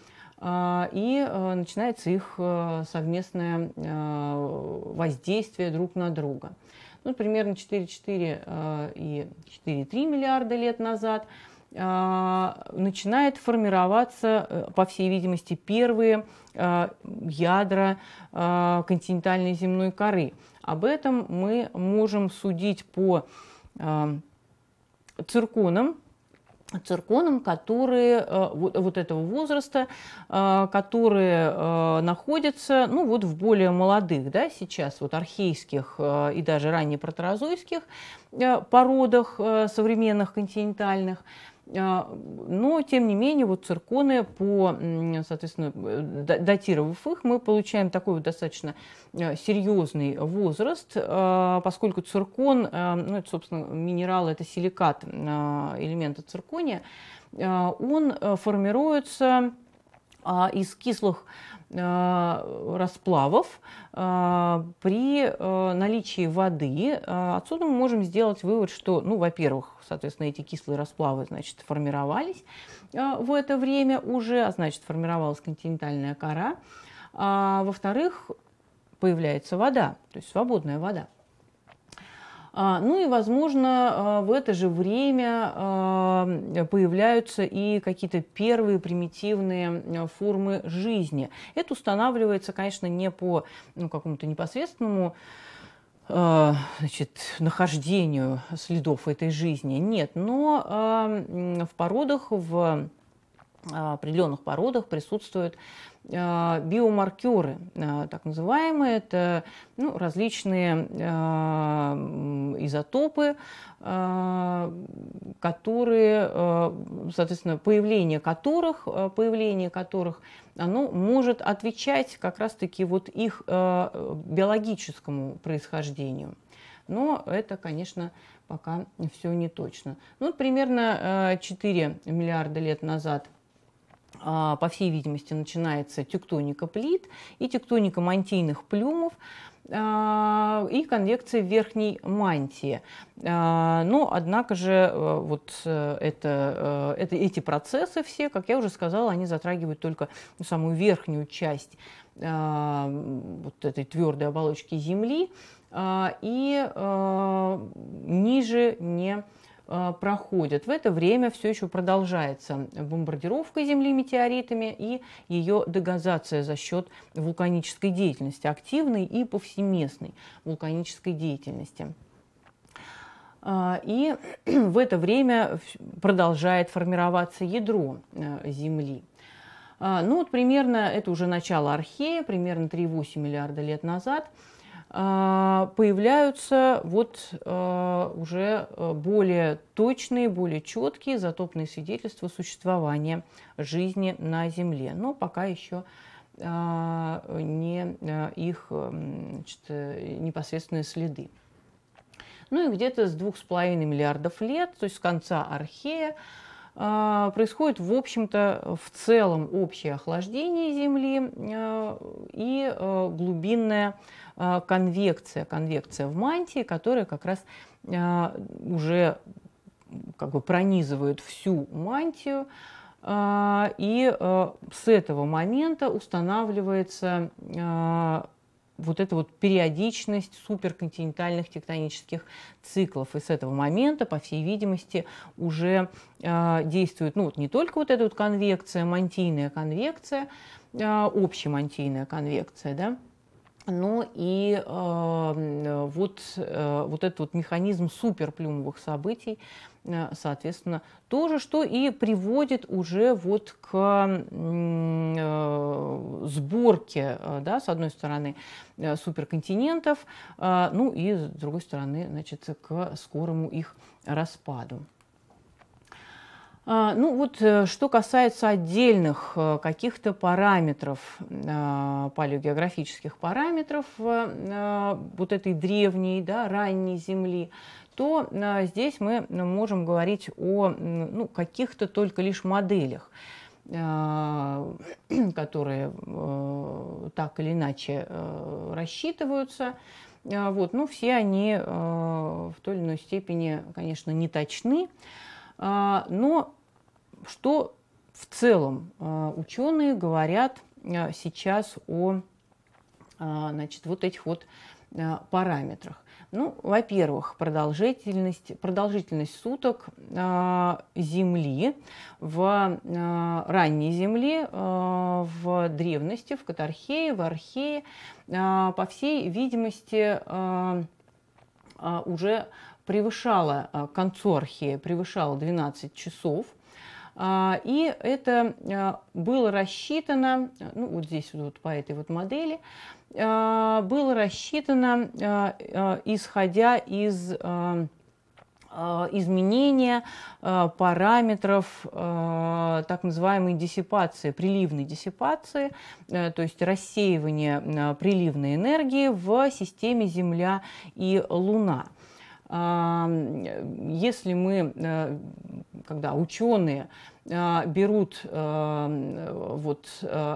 и э, начинается их э, совместное воздействие друг на друга. Ну, примерно 4,4 и 4,3 миллиарда лет назад – а, начинает формироваться, э, по всей видимости, первые а, ядра а, континентальной земной коры. Об этом мы можем судить по цирконам, цирконам, которые вот, вот этого возраста, которые находятся ну, вот в более молодых да, сейчас, вот архейских и даже протерозойских породах современных континентальных. А, но, тем не менее, вот цирконы, по, соответственно, э, датировав их, мы получаем такой вот достаточно э, серьезный возраст, э, поскольку циркон, ну, это, собственно, минерал, это силикат элемента циркония, он формируется а, из кислых Э, расплавов э, при э, наличии воды. Отсюда мы можем сделать вывод, что, ну, во-первых, соответственно, эти кислые расплавы, значит, формировались в это время уже, а значит, формировалась континентальная кора. А во-вторых, появляется вода, то есть свободная вода. А, ну и, возможно, а, в это же время а, появляются и какие-то первые примитивные формы жизни. Это устанавливается, конечно, не по ну, какому-то непосредственному значит, нахождению следов этой жизни. Нет, но в породах, в Э, определенных породах присутствуют э, биомаркеры, э, так называемые, это ну, различные изотопы, которые, соответственно, появление которых, появление которых оно может отвечать как раз-таки вот их биологическому происхождению. Но это, конечно, пока все не точно. Ну, примерно 4 миллиарда лет назад – а, по всей видимости, начинается тектоника плит и тектоника мантийных плюмов а, и конвекция верхней мантии. А, Но, ну, однако же, э, вот э, это, э, это, эти процессы все, как я уже сказала, они затрагивают только самую верхнюю часть вот этой твердой оболочки Земли и ниже не Э, проходят. В это время все еще продолжается бомбардировка Земли метеоритами и ее дегазация за счет вулканической деятельности, активной и повсеместной вулканической деятельности. Э, и [clears throat] в это время продолжает формироваться ядро э, Земли. Ну вот примерно, это уже начало Архея, примерно 3,8 миллиарда лет назад – а, появляются вот а, уже а, более точные, более четкие затопные свидетельства существования жизни на Земле. Но пока еще не их значит, э, непосредственные следы. Ну и где-то с двух с половиной миллиардов лет, то есть с конца Архея, а, происходит, в общем-то, в целом общее охлаждение Земли а, и а, глубинная конвекция, конвекция в мантии, которая как раз уже как бы пронизывает всю мантию, и с этого момента устанавливается вот эта вот периодичность суперконтинентальных тектонических циклов. И с этого момента, по всей видимости, уже э, действует ну, вот не только вот эта вот конвекция, мантийная конвекция, э, общемантийная конвекция, да, ну и э, вот, э, вот этот вот механизм суперплюмовых событий, э, соответственно, тоже, что и приводит уже вот к э, сборке, э, да, с одной стороны, э, суперконтинентов, э, ну и с другой стороны, значит, к скорому их распаду. А, ну вот, э, что касается отдельных э, каких-то параметров, а, палеогеографических параметров э, а, вот этой древней, да, ранней Земли, то здесь мы можем говорить о ну, каких-то только лишь моделях [clears throat] которые так или иначе рассчитываются. Вот. Но ну, все они в той или иной степени, конечно, не точны. А, но что в целом а, ученые говорят а, сейчас о значит, вот этих вот параметрах? Ну, во-первых, продолжительность, продолжительность суток Земли в ранней Земле, в древности, в Катархее, в Архее, по всей видимости, уже превышала э, к концу архея, превышала 12 часов. А, и это э, было рассчитано, э, ну вот здесь вот по этой вот модели, было рассчитано, исходя из изменения параметров так называемой диссипации, приливной диссипации, то есть рассеивания приливной энергии в системе Земля и Луна – если мы, э, когда ученые э, берут э, вот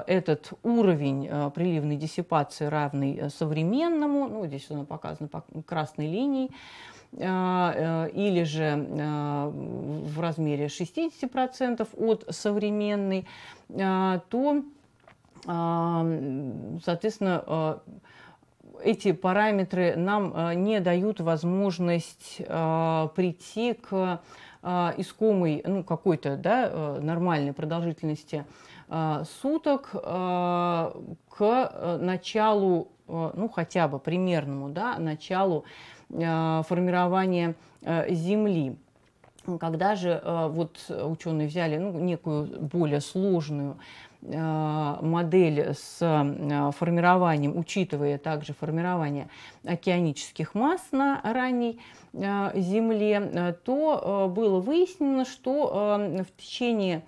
этот уровень приливной диссипации, равный современному, ну, здесь оно показано красной линией, или же в размере 60% от современной, то, соответственно, эти параметры нам э, не дают возможность э, прийти к э, искомой ну, какой-то да, нормальной продолжительности суток к началу, ну хотя бы примерному, да, началу формирования Земли. Когда же вот ученые взяли ну, некую более сложную а, модель с а, формированием, учитывая также формирование океанических масс на ранней а, Земле, то было выяснено, что в течение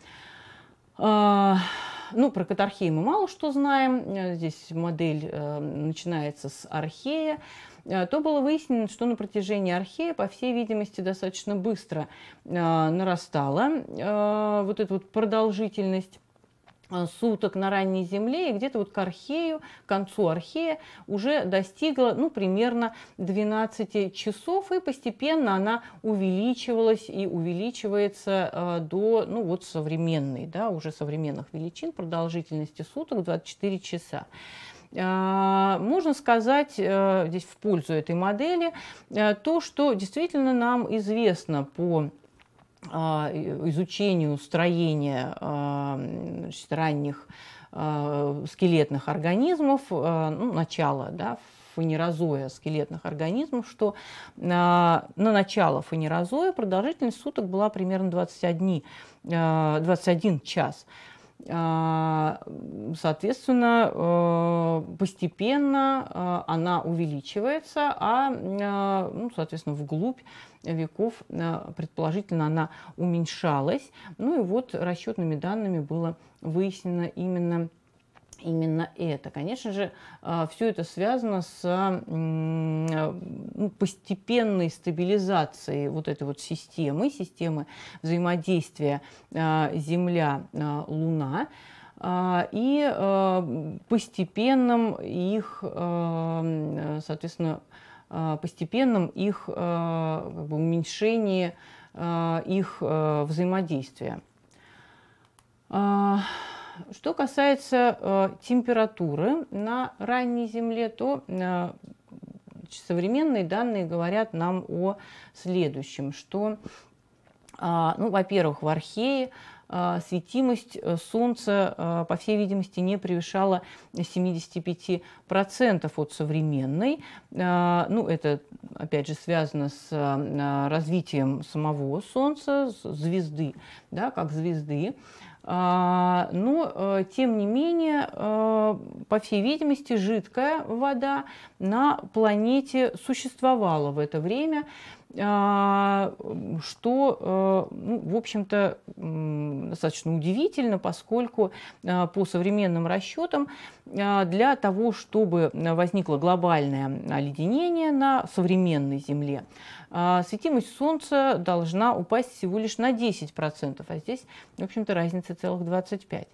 ну, про катархии мы мало что знаем. Здесь модель начинается с архея. То было выяснено, что на протяжении архея, по всей видимости, достаточно быстро нарастала вот эта вот продолжительность Э, суток на ранней земле, и где-то вот к Архею, к концу Архея уже достигла ну, примерно 12 часов, и постепенно она увеличивалась и увеличивается э, до ну, вот современной, да, уже современных величин продолжительности суток 24 часа э, можно сказать э, здесь в пользу этой модели то, что действительно нам известно по а, изучению строения а, значит, ранних а, скелетных организмов, ну, начало да, фанерозоя скелетных организмов, что на, на начало фанерозоя продолжительность суток была примерно 21, 21 час. А, соответственно, э, постепенно э, она увеличивается, а, э, ну, соответственно, вглубь веков предположительно она уменьшалась. Ну и вот расчетными данными было выяснено именно именно это. Конечно же, а, все это связано с э, ну, постепенной стабилизацией вот этой вот системы, системы взаимодействия а, Земля-Луна а, и постепенным их, соответственно, постепенным их как бы, уменьшении их взаимодействия. Что касается э, температуры на ранней Земле, то э, современные данные говорят нам о следующем, что, э, ну, во-первых, в Архее э, светимость э, Солнца, э, по всей видимости, не превышала 75% от современной. Ну, это, опять же, связано с развитием самого Солнца, звезды, да, как звезды. А, Но, ну, э, тем не менее, э, по всей видимости, жидкая вода на планете существовала в это время. А, что, а, ну, в общем-то, достаточно удивительно, поскольку а, по современным расчетам для того, чтобы возникло глобальное оледенение на современной Земле, светимость Солнца должна упасть всего лишь на 10%, а здесь, в общем-то, разница целых 25%.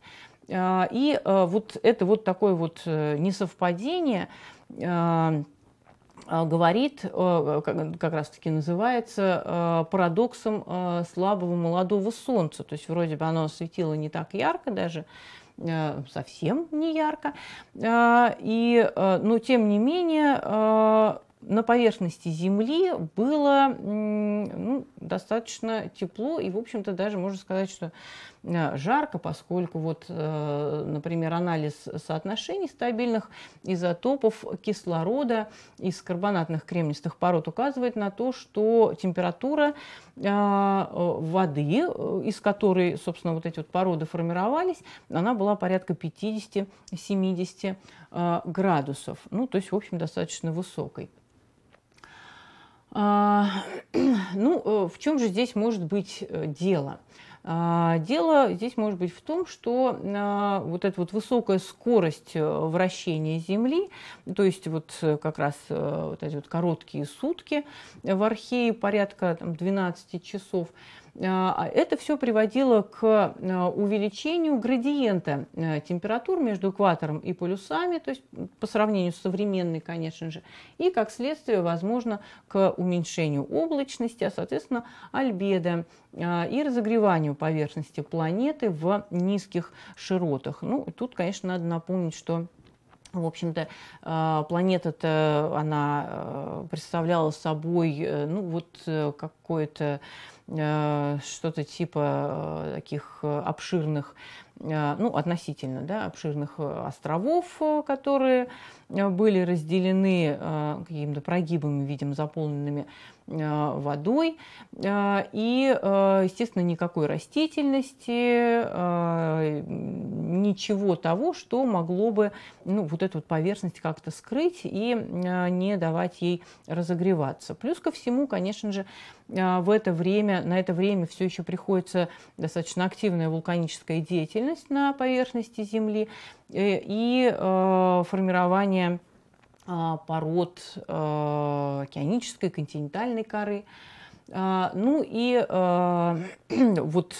И вот это вот такое вот э, несовпадение – а, говорит, э, как раз-таки называется, э, парадоксом э, слабого молодого солнца. То есть вроде бы оно светило не так ярко даже, совсем не ярко. И, но тем не менее, на поверхности Земли было ну, достаточно тепло, и, в общем-то, даже можно сказать, что Э, жарко, поскольку вот, э, например, анализ соотношений стабильных изотопов кислорода из карбонатных кремнистых пород указывает на то, что температура э, воды, из которой, собственно, вот эти вот породы формировались, она была порядка 50-70 градусов. Ну, то есть, в общем, достаточно высокой. А, [clears throat] ну, в чем же здесь может быть дело? А, дело здесь может быть в том, что а, вот эта вот высокая скорость э, вращения Земли, то есть вот э, как раз э, вот эти вот короткие сутки в Архее, порядка 12 часов, а, а это все приводило к э, увеличению градиента э, температур между экватором и полюсами, то есть по сравнению с современной, конечно же, и, как следствие, возможно, к уменьшению облачности, а, соответственно, альбедо а, и разогреванию поверхности планеты в низких широтах. Ну, тут, конечно, надо напомнить, что в общем-то, планета-то, она э, представляла собой, ну, вот какое-то Э, что-то типа э, таких э, обширных, ну, относительно, да, обширных островов, которые Э, были разделены э, какими-то прогибами, видим, заполненными э, водой. И, естественно, никакой растительности, ничего того, что могло бы ну, вот эту вот поверхность как-то скрыть и не давать ей разогреваться. Плюс ко всему, конечно же, в это время, на это время все еще приходится достаточно активная вулканическая деятельность на поверхности Земли. Э, и э, формирование а, пород э, океанической, континентальной коры. А, ну и [clears throat] вот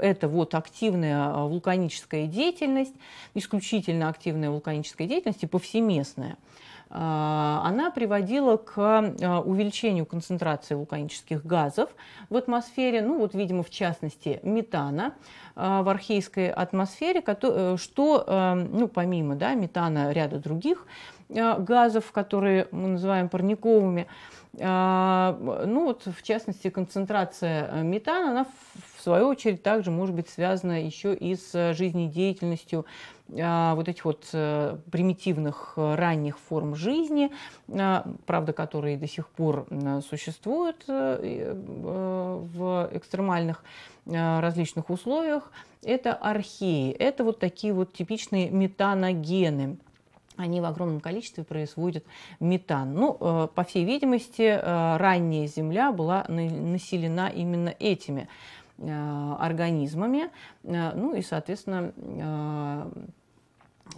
это вот активная а, вулканическая деятельность, исключительно активная вулканическая деятельность и повсеместная – а, она приводила к а, увеличению концентрации вулканических газов в атмосфере, ну вот, видимо, в частности, метана а, в архейской атмосфере, э, что, э, ну, помимо да, метана ряда других э, газов, которые мы называем парниковыми, а, ну вот, в частности, концентрация э, метана, она в свою очередь также может быть связана еще и с жизнедеятельностью а, вот этих вот э, примитивных э, ранних форм жизни, правда, которые до сих пор существуют в экстремальных различных условиях, это археи, это вот такие вот типичные метаногены – они в огромном количестве производят метан. Ну, э, по всей видимости, э, ранняя Земля была населена именно этими э, организмами, ну и, соответственно,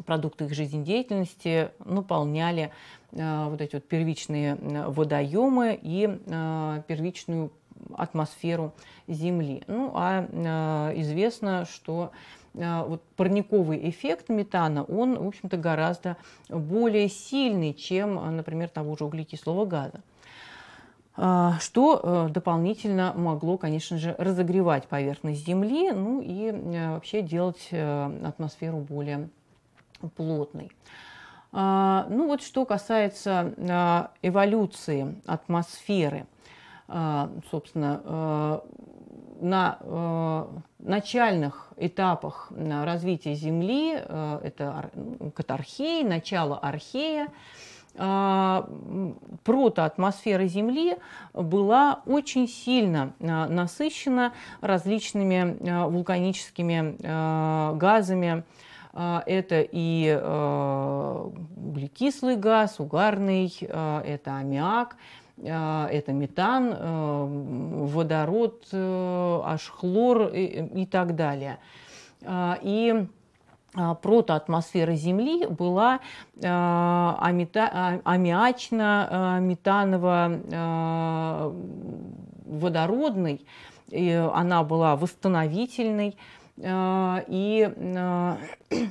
продукты их жизнедеятельности наполняли вот эти вот первичные водоемы и первичную атмосферу Земли. Ну, а известно, что а, вот парниковый эффект метана, он, в общем-то, гораздо более сильный, чем, а, например, того же углекислого газа а, что дополнительно могло, конечно же, разогревать поверхность Земли, ну и вообще делать атмосферу более плотной. Ну вот что касается эволюции атмосферы, собственно, на э, начальных этапах э, развития Земли, э, это катархеи, начало архея, протоатмосфера Земли была очень сильно насыщена различными вулканическими газами. Это и углекислый газ, угарный, это аммиак – а, это метан, э, водород, э, аж хлор и, так далее. А, и а, протоатмосфера Земли была э, аммиачно-метаново-водородной, она была восстановительной, и [clears throat]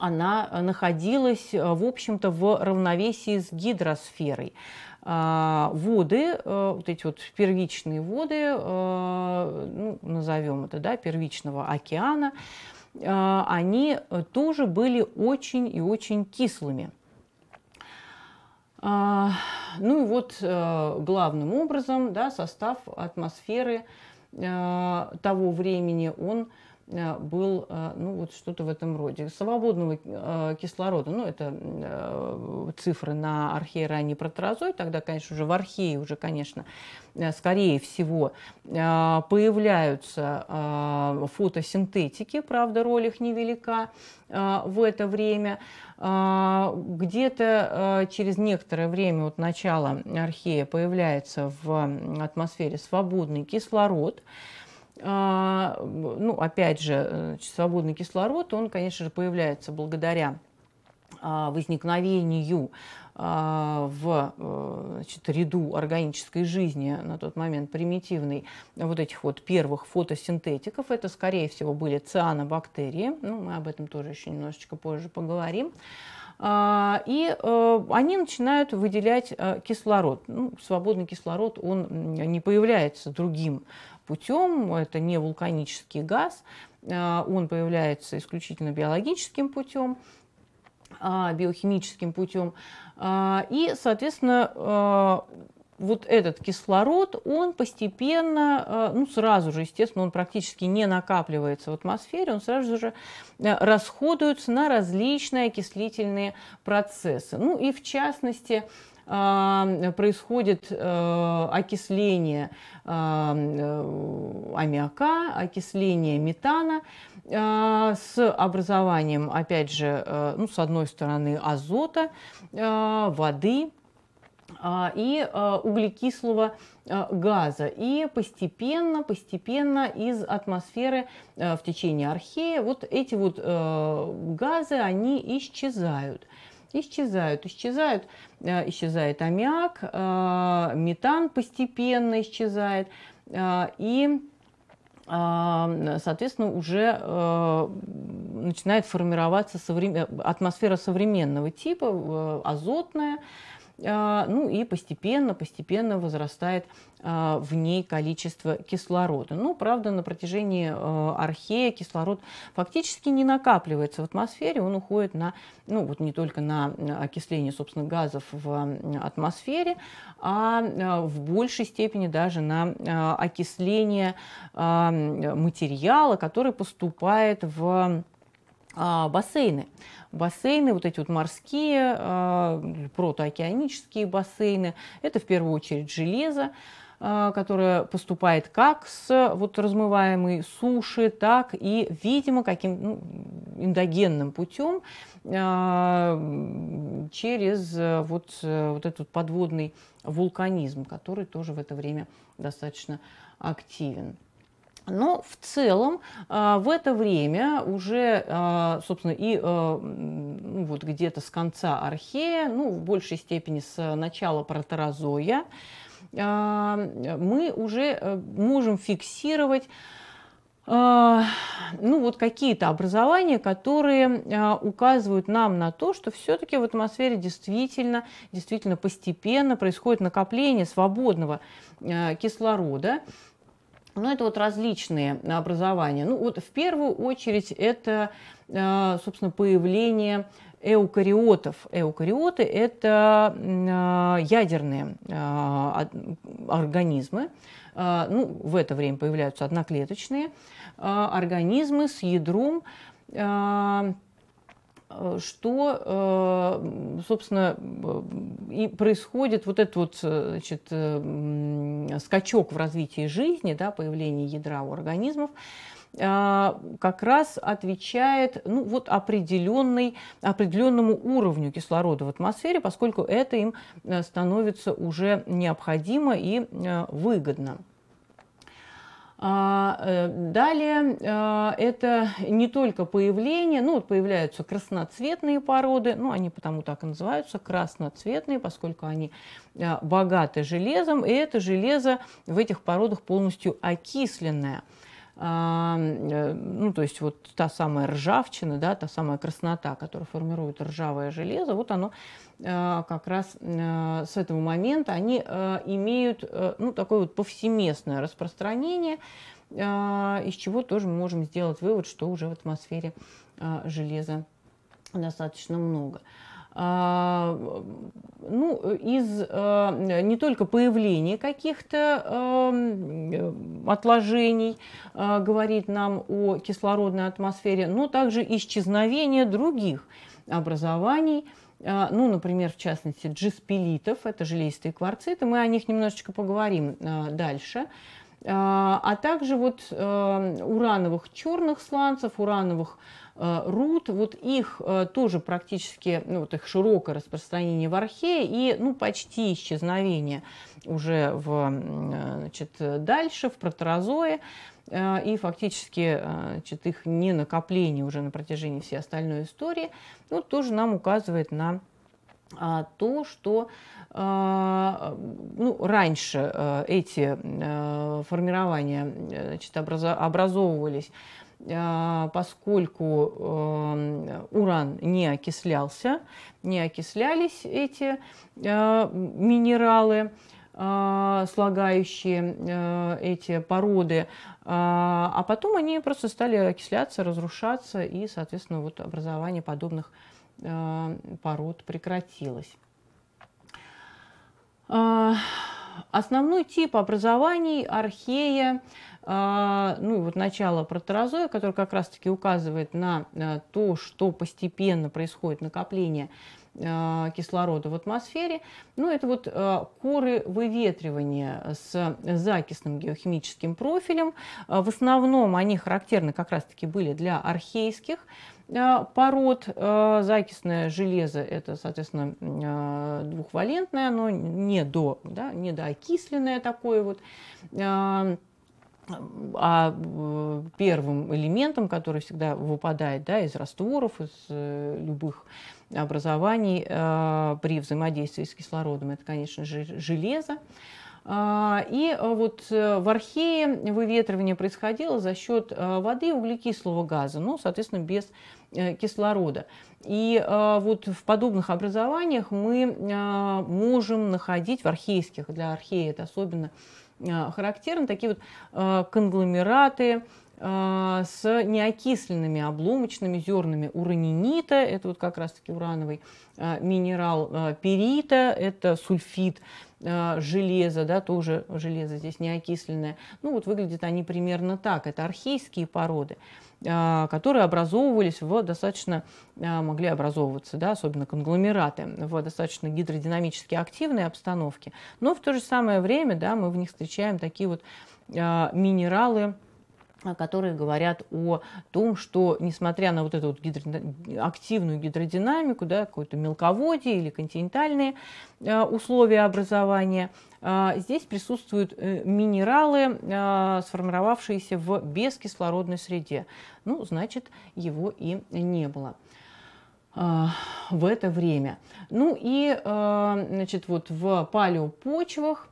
она находилась, в общем-то, в равновесии с гидросферой. А, воды, э, вот эти вот первичные воды, э, ну, назовем это, да, первичного океана, э, они тоже были очень и очень кислыми. А, ну и вот главным образом да, состав атмосферы того времени, он Э, был, э, ну, вот что-то в этом роде. Свободного э, кислорода, ну, это цифры на архее ранней протерозой, тогда, конечно, уже в архее уже, конечно, скорее всего, появляются фотосинтетики, правда, роль их невелика в это время. Где-то через некоторое время от начала архея появляется в атмосфере свободный кислород, а, ну, опять же, э, свободный кислород, он, конечно же, появляется благодаря а, возникновению а, в э, значит, ряду органической жизни на тот момент примитивной вот этих вот первых фотосинтетиков. Это, скорее всего, были цианобактерии. Ну, мы об этом тоже еще немножечко позже поговорим. И э, они начинают выделять кислород. Ну, свободный кислород, он не появляется другим путем, это не вулканический газ, э, он появляется исключительно биологическим путем, а, биохимическим путем. А, и, соответственно, э, вот этот кислород, он постепенно, э, ну сразу же, естественно, он практически не накапливается в атмосфере, он сразу же расходуется на различные окислительные процессы. Ну и в частности, а, происходит э, окисление а, э, аммиака, окисление метана э, с образованием, опять же, ну, с одной стороны азота, воды, а, и углекислого газа. И постепенно, постепенно из атмосферы в течение археи вот эти вот газы, они исчезают исчезают. Исчезают, э, исчезает аммиак, э, метан постепенно исчезает. Э, и соответственно, уже начинает формироваться атмосфера современного типа, азотная, а, ну и постепенно, постепенно возрастает а, в ней количество кислорода. Ну, правда, на протяжении а, архея кислород фактически не накапливается в атмосфере, он уходит на, ну вот не только на окисление, собственно, газов в атмосфере, а в большей степени даже на окисление материала, который поступает в бассейны бассейны, вот эти вот морские, э, протоокеанические бассейны, это в первую очередь железо, э, которое поступает как с вот размываемой суши, так и, видимо, каким ну, эндогенным путем э, через э, вот, э, вот этот подводный вулканизм, который тоже в это время достаточно активен. Но в целом а, в это время уже, а, собственно, и а, ну, вот где-то с конца архея, ну, в большей степени с начала протерозоя, мы уже э, можем фиксировать ну вот какие-то образования, которые указывают нам на то, что все-таки в атмосфере действительно, действительно постепенно происходит накопление свободного кислорода, ну, это вот различные образования. Ну, вот в первую очередь это, э, собственно, появление эукариотов. Эукариоты – это э, ядерные э, организмы. Ну, в это время появляются одноклеточные организмы с ядром Э, что, э, собственно, и происходит вот этот вот, э, значит, скачок в развитии жизни, да, появление ядра у организмов, а, как раз отвечает ну, вот определенной, определенному уровню кислорода в атмосфере, поскольку это им становится уже необходимо и выгодно. А, э, далее а, это не только появление, ну, вот появляются красноцветные породы, ну, они потому так и называются, красноцветные, поскольку они а, богаты железом, и это железо в этих породах полностью окисленное – а, э, ну, то есть вот та самая ржавчина, да, та самая краснота, которая формирует ржавое железо, вот оно э, как раз э, с этого момента они имеют ну, такое вот повсеместное распространение, из чего тоже мы можем сделать вывод, что уже в атмосфере железа достаточно много. А, ну, из э, не только появления каких-то эм, отложений, э, говорит нам о кислородной атмосфере, но также исчезновения других образований, э, ну, например, в частности, джиспелитов, это железистые кварциты, мы о них немножечко поговорим дальше, а также вот урановых черных сланцев, урановых Э, рут, вот их э, тоже практически, ну, вот их широкое распространение в Архее и, ну, почти исчезновение уже в, э, значит, дальше, в протерозое и фактически значит, их не накопление уже на протяжении всей остальной истории, ну, тоже нам указывает на а, то, что ну, раньше эти формирования значит, образовывались а, поскольку эм, уран не окислялся, не окислялись эти а, минералы, а, слагающие э, эти породы, а потом они просто стали окисляться, разрушаться, и, соответственно, вот образование подобных э, пород прекратилось. Основной тип образований – архея, а, ну и вот начало протерозоя, который как раз-таки указывает на э, то, что постепенно происходит накопление – Э, кислорода в атмосфере. Ну, это вот э, коры выветривания с закисным геохимическим профилем. Э, в основном они характерны как раз-таки были для архейских пород. Закисное железо – это, соответственно, двухвалентное, но не, до, да, не до окисленное а такое вот а первым элементом, который всегда выпадает да, из растворов, из любых образований э, при взаимодействии с кислородом. Это, конечно же, железо. А, и э, вот э, в архее выветривание происходило за счет воды и углекислого газа, ну, соответственно, без кислорода. И вот в подобных образованиях мы можем находить в архейских, для археи это особенно характерно, такие вот конгломераты, а, с неокисленными обломочными зернами уранинита, это вот как раз-таки урановый а, минерал а, перита, это сульфид железа, да, тоже железо здесь неокисленное. Ну вот выглядят они примерно так. Это архейские породы, которые образовывались в достаточно, могли образовываться, да, особенно конгломераты, в достаточно гидродинамически активной обстановке. Но в то же самое время да, мы в них встречаем такие вот минералы, а, которые говорят о том, что несмотря на вот эту вот гидро... активную гидродинамику, да, какое-то мелководье или континентальные э, условия образования, э, здесь присутствуют э, минералы, э, сформировавшиеся в бескислородной среде. Ну, значит, его и не было в это время. Ну и э, значит, вот в палеопочвах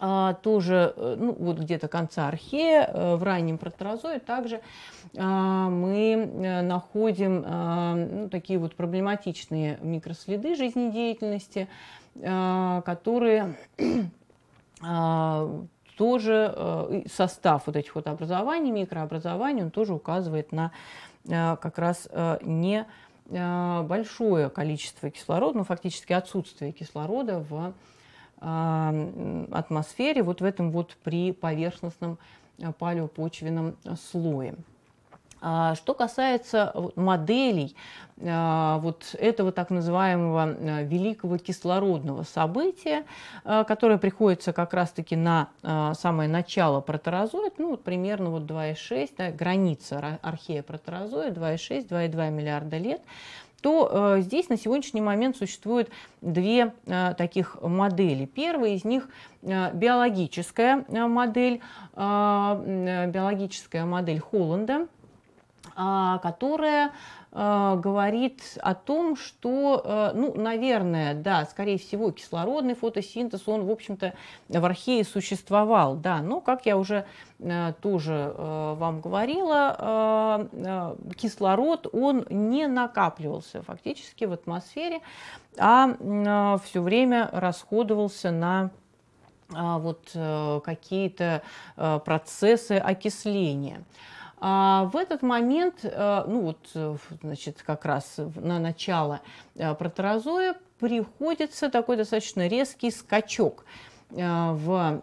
а, тоже э, ну, вот где-то конца архея, э, в раннем протерозое также а, мы э, находим а, ну, такие вот проблематичные микроследы жизнедеятельности, которые [clears throat] тоже состав вот этих вот образований, микрообразований, он тоже указывает на как раз не большое количество кислорода, ну, фактически отсутствие кислорода в атмосфере, вот в этом вот при поверхностном э, палеопочвенном слое. А, что касается моделей э, вот этого так называемого э, великого кислородного события, которое приходится как раз-таки на самое начало протерозоид, ну, вот примерно вот 2,6, да, граница архея протерозоид, 2,6-2,2 миллиарда лет – то э, здесь на сегодняшний момент существует две э, таких модели. Первая из них э, биологическая э, модель, э, э, биологическая модель Холланда, а, которая Э, говорит о том, что, э, ну, наверное, да, скорее всего, кислородный фотосинтез, он, в общем-то, в архее существовал, да, но, как я уже э, тоже вам говорила, кислород, он не накапливался фактически в атмосфере, а все время расходовался на вот какие-то процессы окисления. А в этот момент, э, ну вот, э, значит, как раз на начало э, протерозоя приходится такой достаточно резкий скачок в,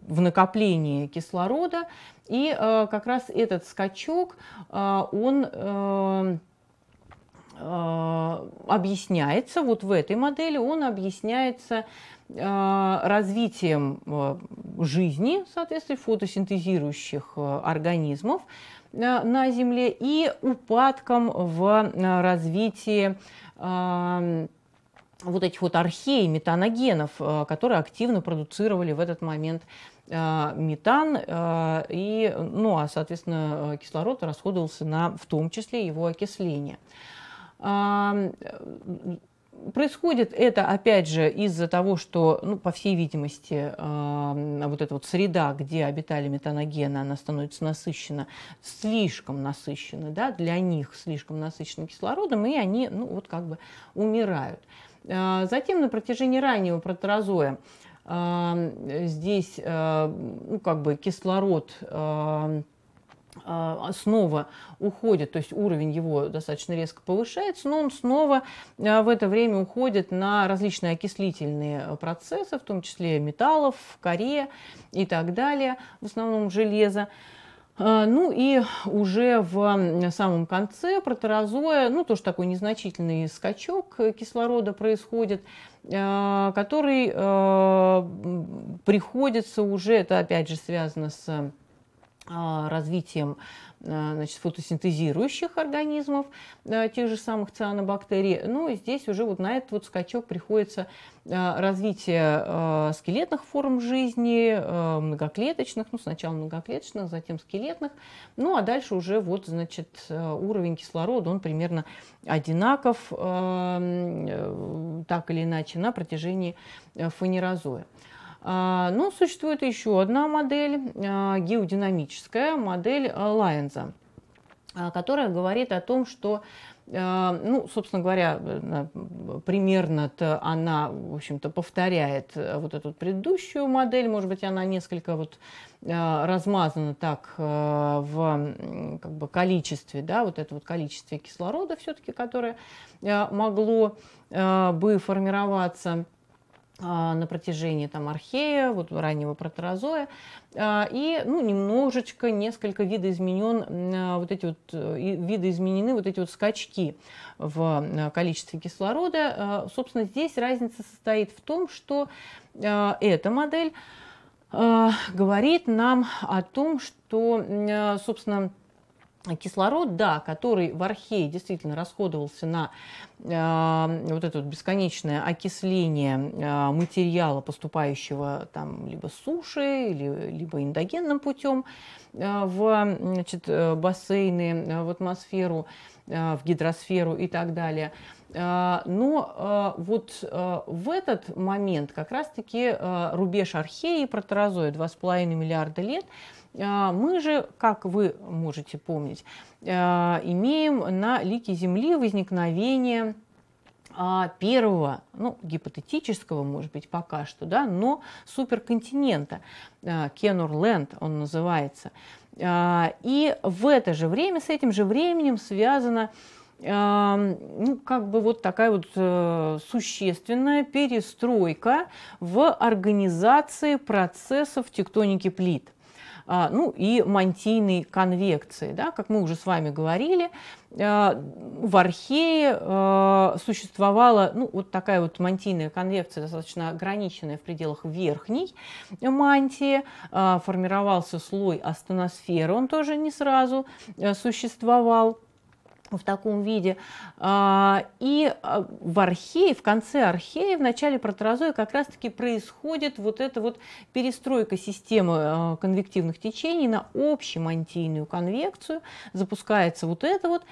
в накоплении кислорода. И как раз этот скачок, он Э, объясняется, вот в этой модели он объясняется э, развитием э, жизни, соответственно, фотосинтезирующих организмов на Земле и упадком в развитии вот этих вот архей метаногенов, которые активно продуцировали в этот момент метан, и, ну а, соответственно, кислород расходовался на в том числе его окисление происходит это, опять же, из-за того, что, ну, по всей видимости, э, вот эта вот среда, где обитали метаногены, она становится насыщена, слишком насыщена, да, для них слишком насыщена кислородом, и они, ну, вот как бы умирают. Э, затем на протяжении раннего протерозоя э, здесь, э, ну, как бы кислород... Э, а, снова уходит, то есть уровень его достаточно резко повышается, но он снова а, в это время уходит на различные окислительные э, процессы, в том числе металлов, коре и так далее, в основном железо. А, ну и уже в самом конце протерозоя, ну тоже такой незначительный скачок кислорода происходит, который приходится уже, это опять же связано с а, развитием э, значит, фотосинтезирующих организмов, э, тех же самых цианобактерий. Но ну, здесь уже вот на этот вот скачок приходится э, развитие скелетных форм жизни, многоклеточных, ну сначала многоклеточных, затем скелетных, ну а дальше уже вот, значит, уровень кислорода, он примерно одинаков, так или иначе, на протяжении фанерозоя. А, Но ну, существует еще одна модель, а, геодинамическая модель а, Лайенза, которая говорит о том, что ну, собственно говоря, э, примерно-то она, в общем-то, повторяет э, вот эту предыдущую модель. Может быть, она несколько вот размазана так э, в как бы, количестве, да, вот это вот количество кислорода все-таки, которое могло бы формироваться а, на протяжении там, архея, вот, раннего протерозоя. А, и ну, немножечко, несколько видоизменен, а, вот эти вот, видоизменены вот эти вот скачки в количестве кислорода. Собственно, здесь разница состоит в том, что эта модель говорит нам о том, что, собственно, кислород, да, который в архее действительно расходовался на э, вот это вот бесконечное окисление э, материала, поступающего там либо с суши, или, либо эндогенным путем э, в значит, э, бассейны, э, в атмосферу, э, в гидросферу и так далее. Э, но э, вот в этот момент как раз-таки рубеж археи протерозоя 2,5 миллиарда лет – а, мы же, как вы можете помнить, а, имеем на лике Земли возникновение а, первого, ну, гипотетического, может быть, пока что, да, но суперконтинента, Кенурленд он называется. И в это же время, с этим же временем связана, ну, как бы вот такая вот э, существенная перестройка в организации процессов тектоники плит – а, ну и мантийной конвекции. Да? Как мы уже с вами говорили, а, в Архее а, существовала ну, вот такая вот мантийная конвекция, достаточно ограниченная в пределах верхней мантии. Формировался слой астеносферы, он тоже не сразу существовал в таком виде. А, и а, в Архее, в конце Археи, в начале Протерозоя как раз-таки происходит вот эта вот перестройка системы а, конвективных течений на общемантийную конвекцию. Запускается вот это вот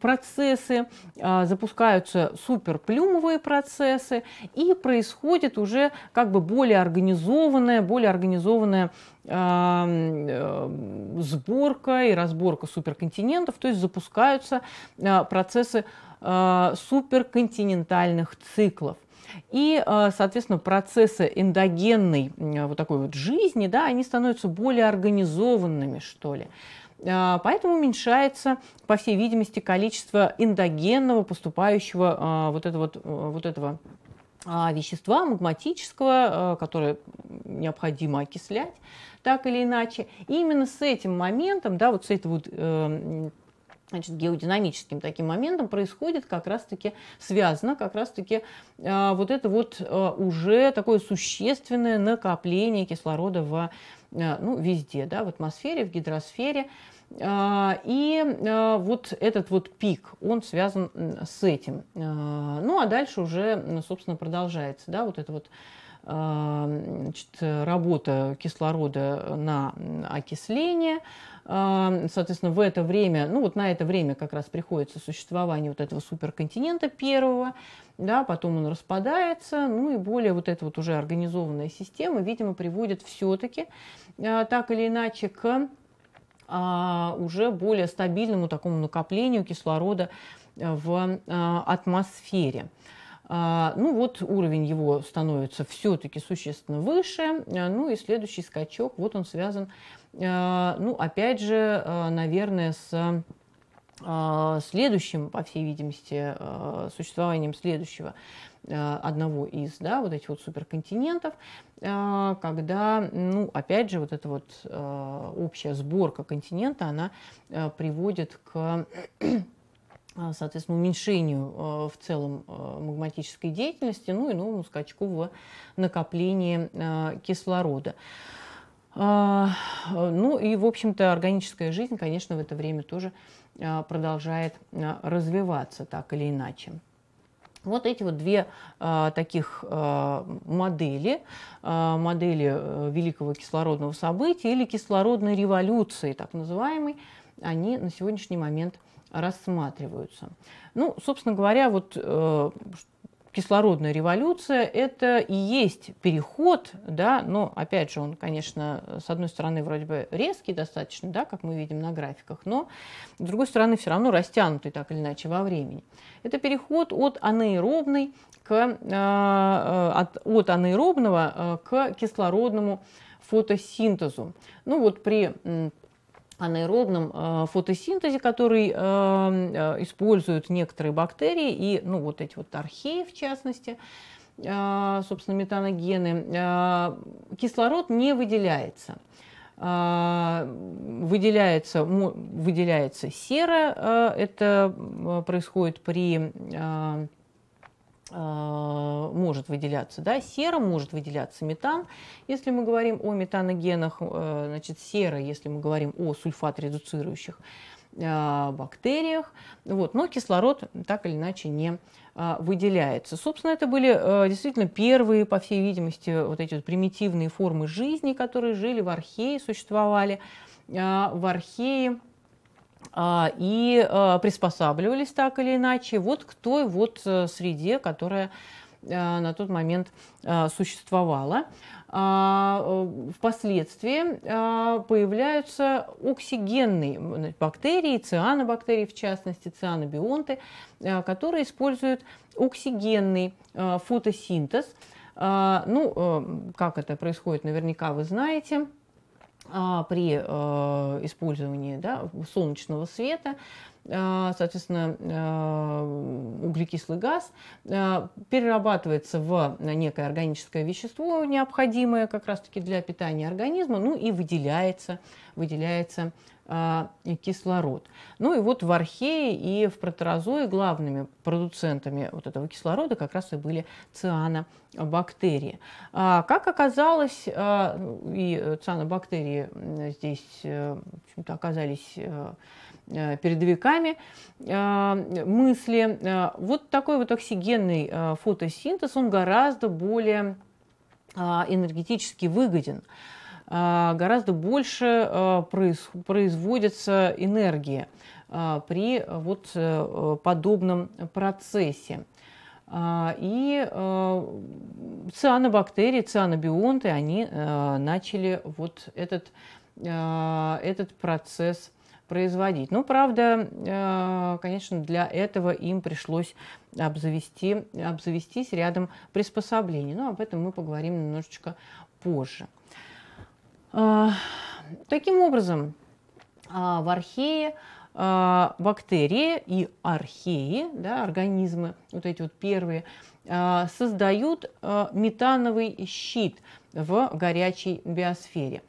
процессы, запускаются суперплюмовые процессы и происходит уже как бы более организованная, более организованная Э, сборка и разборка суперконтинентов, то есть запускаются э, процессы э, суперконтинентальных циклов. И, соответственно, процессы эндогенной вот такой вот жизни, да, они становятся более организованными, что ли. Поэтому уменьшается, по всей видимости, количество эндогенного поступающего вот этого, вот а, этого вещества магматического, которое необходимо окислять так или иначе. И именно с этим моментом, да, вот с этой вот э, значит, геодинамическим таким моментом происходит как раз-таки связано как раз-таки э, вот это вот э, уже такое существенное накопление кислорода в, э, ну, везде, да, в атмосфере, в гидросфере. Э, и э, вот этот вот пик, он связан с этим. Э, ну а дальше уже, собственно, продолжается, да, вот это вот Э, значит, работа кислорода на окисление. Э, соответственно, в это время, ну вот на это время как раз приходится существование вот этого суперконтинента первого, да, потом он распадается, ну и более вот эта вот уже организованная система, видимо, приводит все-таки э, так или иначе к уже более стабильному такому накоплению кислорода в атмосфере. А, ну вот уровень его становится все-таки существенно выше. Э, ну и следующий скачок, вот он связан, э, ну опять же, э, наверное, с следующим, по всей видимости, существованием следующего одного из, да, вот этих вот суперконтинентов, когда, ну, опять же, вот эта вот общая сборка континента, она приводит к а, соответственно, уменьшению а, в целом а, магматической деятельности, ну и новому скачку в накоплении кислорода. Ну и, в общем-то, органическая жизнь, конечно, в это время тоже продолжает развиваться так или иначе. Вот эти вот две а, таких а, модели, а, модели э, великого кислородного события или кислородной революции, так называемой, они на сегодняшний момент рассматриваются. Ну, собственно говоря, вот э, кислородная революция – это и есть переход, да, но, опять же, он, конечно, с одной стороны, вроде бы резкий достаточно, да, как мы видим на графиках, но, с другой стороны, все равно растянутый так или иначе во времени. Это переход от анаэробной к, э, э, от, от анаэробного к кислородному фотосинтезу. Ну вот при анаэробном э, фотосинтезе, который э, э, используют некоторые бактерии и, ну, вот эти вот археи, в частности, собственно, метаногены, кислород не выделяется выделяется, выделяется сера, это происходит при Э, может выделяться да, сера, может выделяться метан. Если мы говорим о метаногенах, э, значит, сера, если мы говорим о сульфат-редуцирующих э, бактериях. Вот. Но кислород так или иначе не выделяется. Собственно, это были действительно первые, по всей видимости, вот эти вот примитивные формы жизни, которые жили в архее, существовали в архее. А, и а, приспосабливались так или иначе вот к той вот э, среде, которая э, на тот момент э, существовала. А, впоследствии появляются оксигенные бактерии, цианобактерии в частности, цианобионты, которые используют оксигенный фотосинтез. Ну, как это происходит, наверняка вы знаете – а, при э, использовании да, солнечного света, э, соответственно, э, углекислый газ перерабатывается в некое органическое вещество, необходимое как раз-таки для питания организма, ну и выделяется, выделяется а, и кислород. Ну и вот в археи и в протерозое главными продуцентами вот этого кислорода как раз и были цианобактерии. А, как оказалось, а, ну, и цианобактерии здесь э, оказались э, э, передовиками мысли, вот такой вот оксигенный фотосинтез, он гораздо более энергетически выгоден. А, гораздо больше а, производится энергии а, при вот э, подобном процессе. И цианобактерии, цианобионты, они э, начали вот этот, э, этот процесс производить. Но, ну, правда, конечно, для этого им пришлось обзавести, обзавестись рядом приспособлений. Но ну, об этом мы поговорим немножечко позже. А, таким образом, а, в архее а, бактерии и археи, да, организмы, вот эти вот первые, создают метановый щит в горячей биосфере.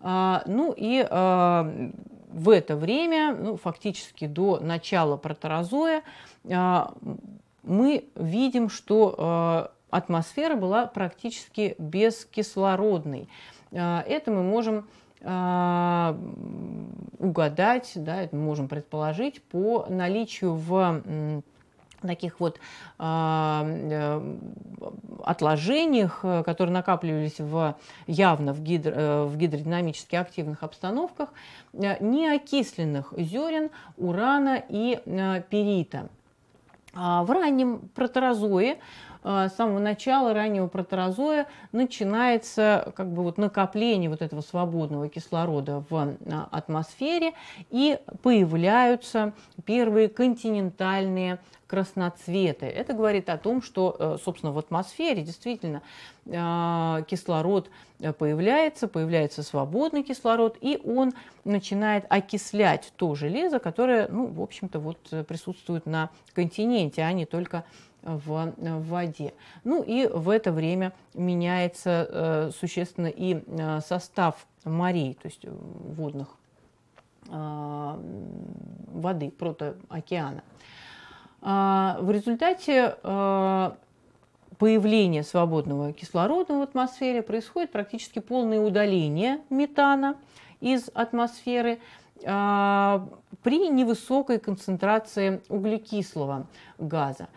Ну и в это время, ну, фактически до начала протерозоя, мы видим, что атмосфера была практически бескислородной. А, это мы можем а, угадать, да, это мы можем предположить по наличию в таких вот а, э, отложениях, э, которые накапливались в, явно в, гидро, э, в гидродинамически активных обстановках, э, неокисленных зерен, урана и э, перита. В раннем протерозое а, самого начала раннего протерозоя начинается как бы вот накопление вот этого свободного кислорода в а, атмосфере и появляются первые континентальные красноцветы. Это говорит о том, что, э, собственно, в атмосфере действительно а, кислород э, появляется, появляется свободный кислород, и он начинает окислять то железо, которое, ну, в общем-то, вот э, присутствует на континенте, а не только Э, в воде. Ну и в это время меняется э, существенно и э, состав морей, то есть водных а, воды, протоокеана. А, в результате появления свободного кислорода в атмосфере происходит практически полное удаление метана из атмосферы а, при невысокой концентрации углекислого газа.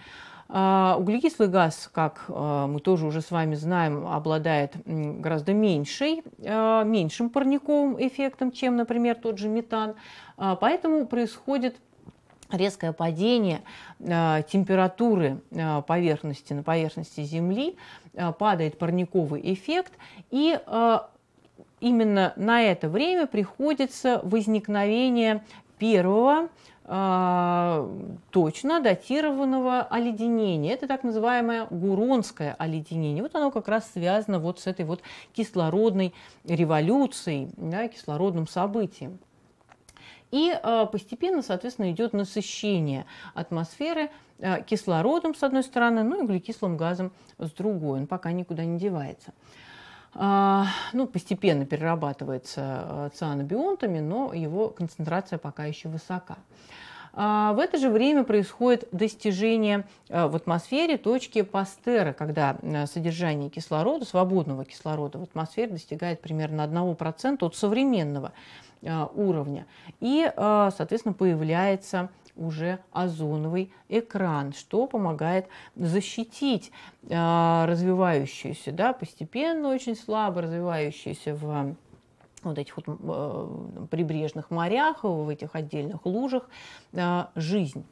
А углекислый газ, как э, мы тоже уже с вами знаем, обладает гораздо меньшей, э, меньшим парниковым эффектом, чем, например, тот же метан. А поэтому происходит резкое падение э, температуры поверхности на поверхности Земли, падает парниковый эффект, и именно на это время приходится возникновение первого а, точно датированного оледенения. Это так называемое гуронское оледенение. Вот оно как раз связано вот с этой вот кислородной революцией, да, кислородным событием. И а, постепенно, соответственно, идет насыщение атмосферы а, кислородом с одной стороны, ну и углекислым газом с другой. Он пока никуда не девается. А, ну, постепенно перерабатывается э, цианобионтами, но его концентрация пока еще высока. А, в это же время происходит достижение э, в атмосфере точки Пастера, когда э, содержание кислорода, свободного кислорода в атмосфере достигает примерно 1% от современного уровня. И, соответственно, появляется уже озоновый экран, что помогает защитить а, развивающуюся, да, постепенно очень слабо развивающуюся в вот этих вот а, прибрежных морях, в этих отдельных лужах а, жизнь.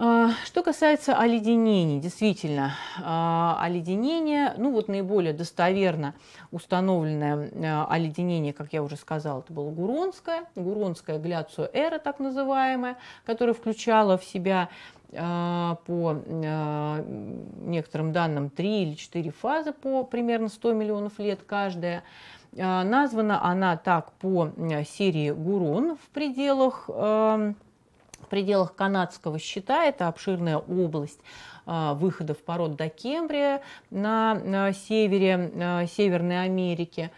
А, что касается оледенений, действительно, а, оледенение, ну вот наиболее достоверно установленное а, оледенение, как я уже сказала, это было Гуронское, Гуронское гляциоэра, так называемое, которое включало в себя по некоторым данным 3 или 4 фазы по примерно 100 миллионов лет каждая. Названа она так по серии Гурон в пределах в пределах канадского щита, это обширная область а, выходов пород до Кембрия на севере Северной Америки.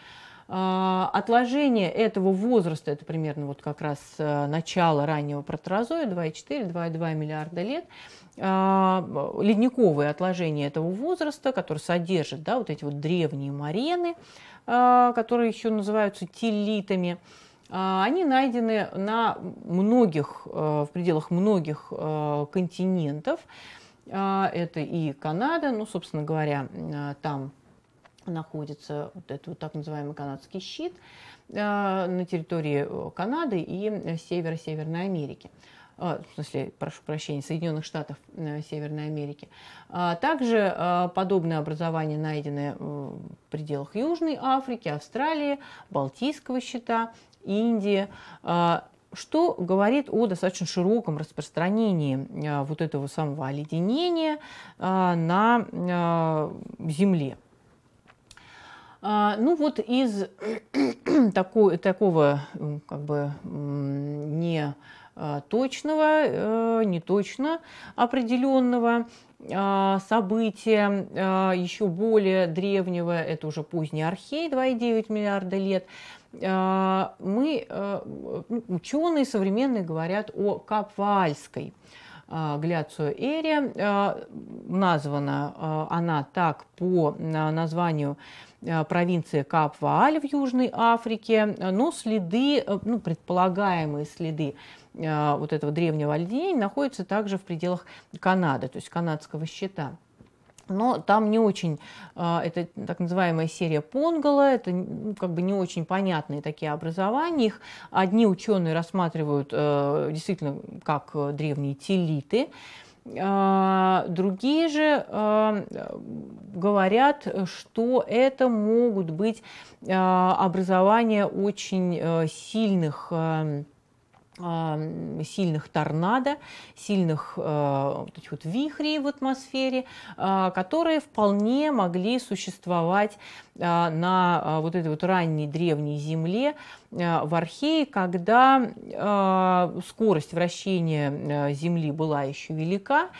А, отложение этого возраста, это примерно вот как раз э, начало раннего протерозоя, 2,4-2,2 миллиарда лет, а, ледниковые отложения этого возраста, которые содержат да, вот эти вот древние марены, которые еще называются телитами, а, они найдены на многих, э, в пределах многих э, континентов. А, это и Канада, ну, собственно говоря, а, там находится вот этот вот так называемый канадский щит э, на территории Канады и севера Северной Америки. А, в смысле, прошу прощения, Соединенных Штатов э, Северной Америки. А, также а, подобное образование найдено э, в пределах Южной Африки, Австралии, Балтийского щита, Индии что говорит о достаточно широком распространении э, вот этого самого оледенения на Земле. Ну вот из [clears throat] такого, такого как бы не а, точного, э, не точно определенного а, события а, еще более древнего, это уже поздний архей, 2,9 миллиарда лет, мы, э, ученые современные говорят о Капвальской Гляцию Эре. Названа она так по названию провинции Капвааль в Южной Африке, но следы, э, ну, предполагаемые следы Э, вот этого древнего оледенения находится также в пределах Канады, то есть канадского щита. Но там не очень, э, это так называемая серия Понгала, это ну, как бы не очень понятные такие образования. Их одни ученые рассматривают э, действительно как древние телиты, Другие же говорят, что это могут быть образования очень сильных сильных торнадо, сильных э, вот вот вихрей в атмосфере, а, которые вполне могли существовать а, на а, вот этой вот ранней древней Земле в Архее, когда скорость вращения э, Земли была еще велика,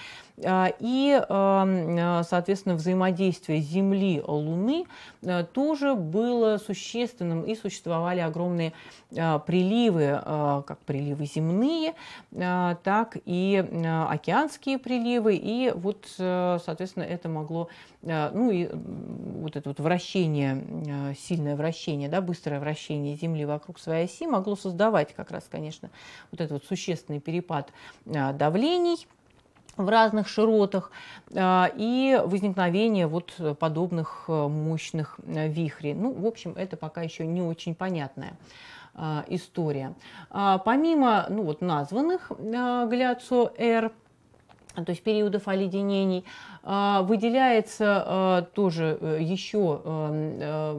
а, и, а, соответственно, взаимодействие Земли, Луны а, тоже было существенным, и существовали огромные приливы, как приливы земные, так и океанские приливы, и вот, соответственно, это могло, ну и вот это вот вращение, сильное вращение, да, быстрое вращение Земли вокруг своей оси могло создавать как раз, конечно, вот этот вот существенный перепад давлений – в разных широтах э, и возникновение вот подобных э, мощных э, вихрей. Ну, в общем, это пока еще не очень понятная история. А, помимо ну, вот названных гляцио-р, то есть периодов оледенений, выделяется тоже еще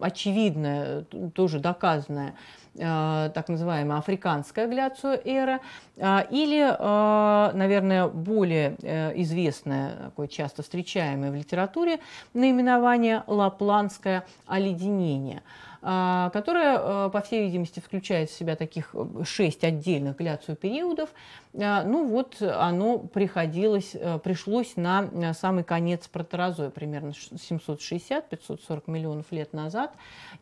очевидная, тоже доказанная, э, так называемая африканская гляциоэра, а, или, э, наверное, более э, известное, такое часто встречаемое в литературе наименование лапланское оледенение – а, которая, а, по всей видимости, включает в себя таких э, шесть отдельных гляцию периодов. А, ну вот оно приходилось, э, пришлось на э, самый конец протерозоя, примерно 760-540 миллионов лет назад,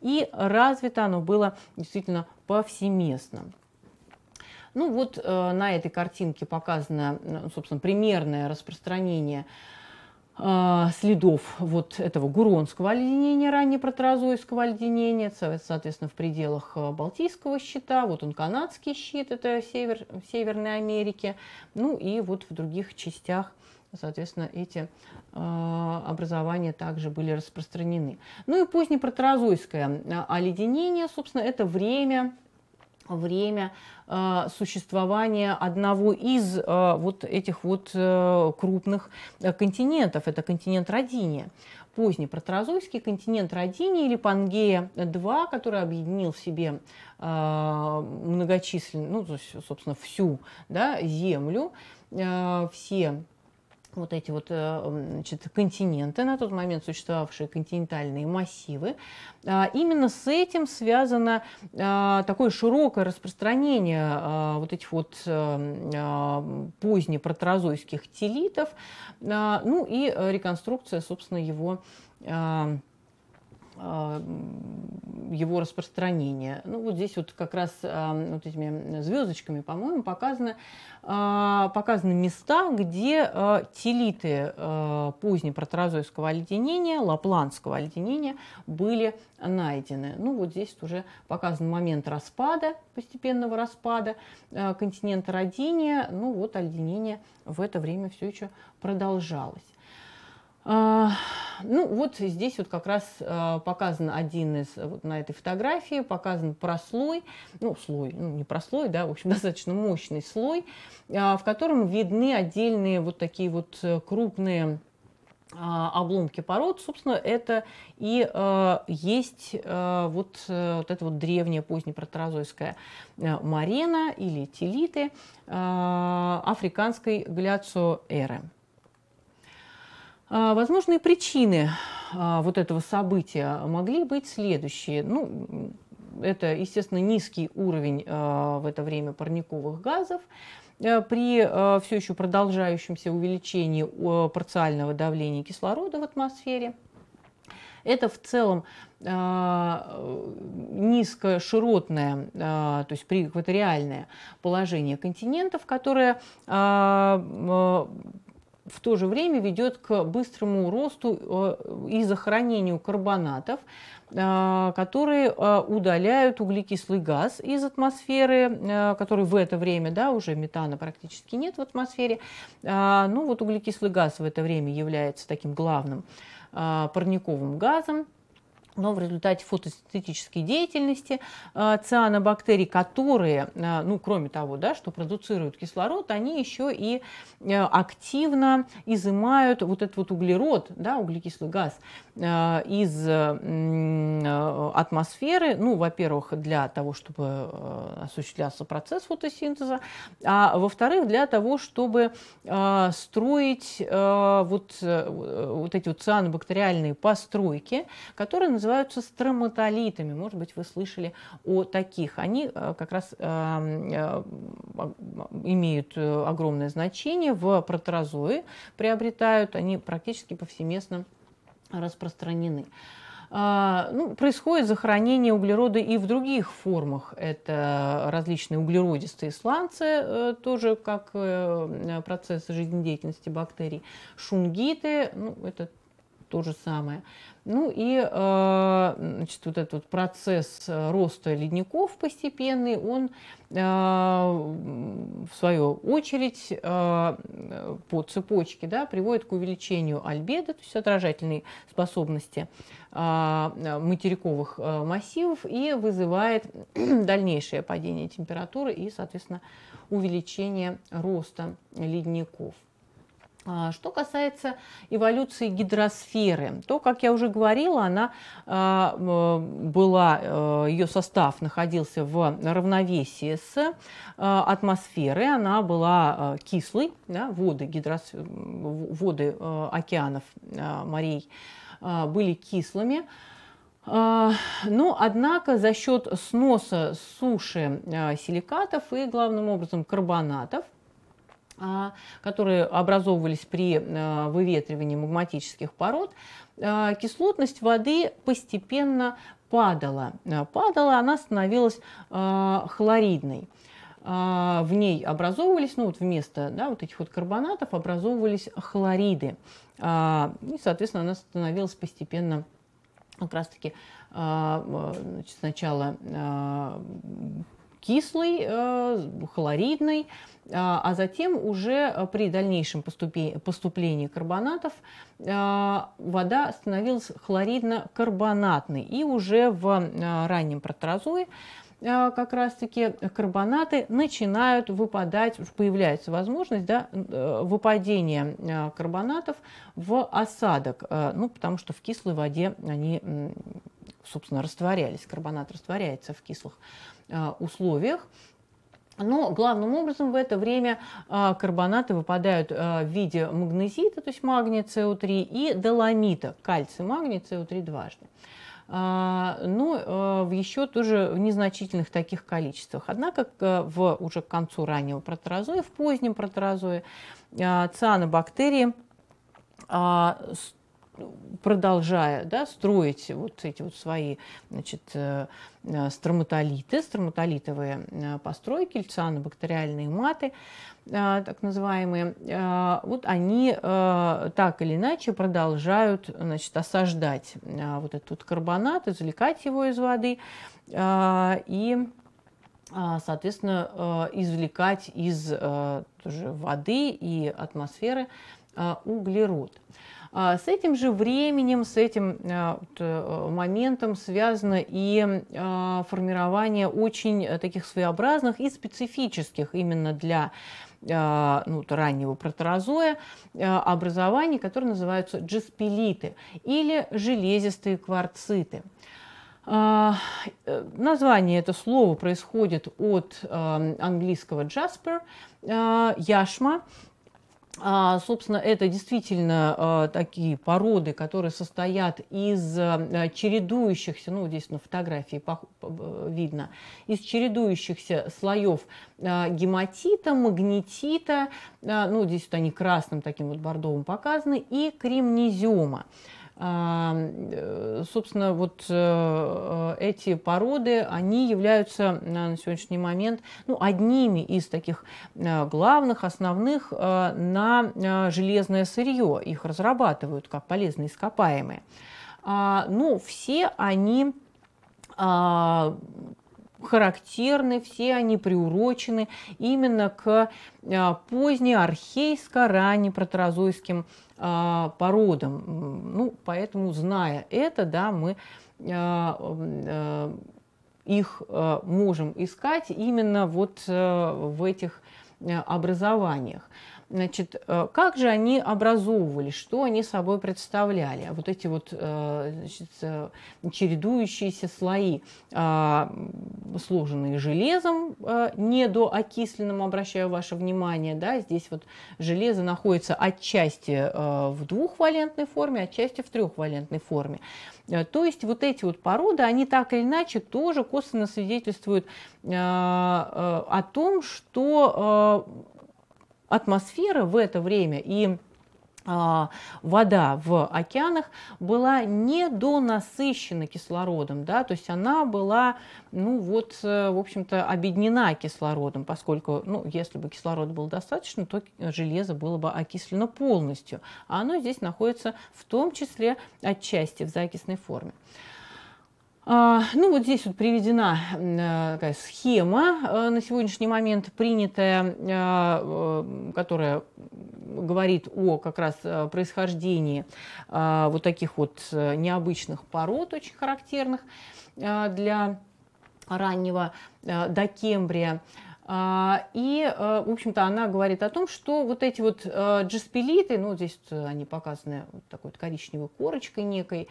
и развито оно было действительно повсеместно. Ну вот э, на этой картинке показано, собственно, примерное распространение э, а, следов вот этого гуронского оледенения, ранее протерозойского оледенения, соответственно, в пределах а, Балтийского щита, вот он канадский щит, это север, в Северной Америке, ну и вот в других частях соответственно, эти э, образования также были распространены. Ну и позднепротерозойское оледенение, собственно, это время время э, существования одного из э, вот этих вот э, крупных континентов. Это континент Родиния. Поздний протерозойский континент Родиния или Пангея-2, который объединил в себе многочисленную, ну, собственно, всю да, землю, все вот эти вот э, значит, континенты, на тот момент существовавшие континентальные массивы. А, именно с этим связано а, такое широкое распространение а, вот этих вот э, позднепротерозойских телитов, ну и э, реконструкция, собственно, его а, его распространения. Ну, вот здесь вот как раз а, вот этими звездочками, по-моему, показаны, а, показаны места, где телиты позднепротерозойского оледенения, лапландского оледенения были найдены. Ну, вот здесь вот уже показан момент распада, постепенного распада континента родения. Ну, вот оледенение в это время все еще продолжалось. А, ну, вот здесь вот как раз а, показан один из, э, вот на этой фотографии, показан прослой, ну, слой, ну, не прослой, да, в общем, [laughs] достаточно мощный слой, а, в котором видны отдельные вот такие вот э, крупные обломки пород, собственно, это и э, есть э, вот, э, вот эта вот древняя позднепротерозойская э, марена или телиты э, африканской гляцио эры. А, Возможные причины а, вот этого события могли быть следующие. Ну, это, естественно, низкий уровень а, в это время парниковых газов э, при все еще продолжающемся увеличении парциального давления кислорода в атмосфере. Это в целом низкоширотное, то есть преэкваториальное положение континентов, которое в то же время ведет к быстрому росту э, и захоронению карбонатов, э, которые э, удаляют углекислый газ из атмосферы, который в это время, да, уже метана практически нет в атмосфере. Ну вот углекислый газ в это время является таким главным парниковым газом, но в результате фотосинтетической деятельности э, цианобактерий, которые, э, ну, кроме того, да, что продуцируют кислород, они еще и э, активно изымают вот этот вот углерод, да, углекислый газ из атмосферы, ну, во-первых, для того, чтобы осуществлялся процесс фотосинтеза, а во-вторых, для того, чтобы строить вот, вот эти вот цианобактериальные постройки, которые называются называются строматолитами. Может быть, вы слышали о таких. Они э, как раз э, э, имеют огромное значение в протерозое, приобретают, они практически повсеместно распространены. А, ну, происходит захоронение углерода и в других формах. Это различные углеродистые сланцы, тоже как процесс жизнедеятельности бактерий, шунгиты, ну, это то же самое. Ну и э, значит, вот этот вот процесс э, роста ледников постепенный, он э, в свою очередь по цепочке да, приводит к увеличению альбеда, то есть отражательной способности материковых массивов и вызывает [clears throat] дальнейшее падение температуры и, соответственно, увеличение роста ледников. А, что касается эволюции гидросферы, то, как я уже говорила, она а, была, э, ее состав находился в равновесии с а, атмосферой, она была э, кислой, да, воды, гидрос... воды э, океанов, морей были кислыми. Но, однако, за счет сноса суши силикатов и, главным образом, карбонатов – которые образовывались при э, выветривании магматических пород, э, кислотность воды постепенно падала. Э, падала, она становилась хлоридной в ней образовывались, ну вот вместо да, вот этих вот карбонатов образовывались хлориды. И, соответственно, она становилась постепенно как раз-таки сначала кислый, э, хлоридный, э, а затем уже э, при дальнейшем поступлении карбонатов вода становилась хлоридно-карбонатной. И уже в раннем протерозое как раз-таки карбонаты начинают выпадать, появляется возможность да, выпадения карбонатов в осадок, ну, потому что в кислой воде они, собственно, растворялись, карбонат растворяется в кислых Э, условиях. Но главным образом в это время э, карбонаты выпадают э, в виде магнезита, то есть магния СО3, и доломита, кальций, магний СО3 дважды. Но ну, в еще тоже в незначительных таких количествах. Однако в, уже к концу раннего протерозоя, в позднем протерозое, цианобактерии продолжая да, строить вот эти вот свои значит, э, э, строматолиты, строматолитовые э, постройки, бактериальные маты, так называемые, вот они так или иначе продолжают значит, осаждать вот этот вот карбонат, извлекать его из воды и соответственно, извлекать из тоже воды и атмосферы углерод. А, с этим же временем, с этим а, э, моментом связано и а, формирование очень э, таких своеобразных и специфических именно для ну, раннего протерозоя э, образований, которые называются джеспелиты или железистые кварциты. Название это слово происходит от английского jasper, яшма, а, собственно, это действительно а, такие породы, которые состоят из а, чередующихся, ну, здесь на фотографии видно, из чередующихся слоев а, гематита, магнетита, а, ну, здесь вот они красным таким вот бордовым показаны, и кремнезиома. А, э, собственно, вот э, э, эти породы, они являются на сегодняшний момент ну, одними из таких главных, основных на железное сырье. Их разрабатывают как полезные ископаемые. А, ну, все они а, характерны, все они приурочены именно к а, позднеархейско-раннепротерозойским а, породам. Ну, поэтому, зная это, да, мы а, их можем искать именно вот в этих образованиях. Значит, э, как же они образовывались, что они собой представляли? Вот эти вот э, значит, э, чередующиеся слои, а, сложенные железом, недоокисленным, обращаю ваше внимание, да, здесь вот железо находится отчасти в двухвалентной форме, отчасти в трехвалентной форме. То есть вот эти вот породы, они так или иначе тоже косвенно свидетельствуют о том, что атмосфера в это время и а, вода в океанах была недонасыщена кислородом, да, то есть она была, ну вот, э, в общем-то, обеднена кислородом, поскольку, ну, если бы кислорода было достаточно, то железо было бы окислено полностью, а оно здесь находится в том числе отчасти в закисной форме. А, ну, вот здесь вот приведена э, такая схема э, на сегодняшний момент принятая, э, которая говорит о как раз происхождении а, вот таких вот необычных пород, очень характерных для раннего докембрия. Э, а, и, э, в общем-то, она говорит о том, что вот эти вот э, джеспелиты, ну, здесь э, они показаны вот такой вот коричневой корочкой некой,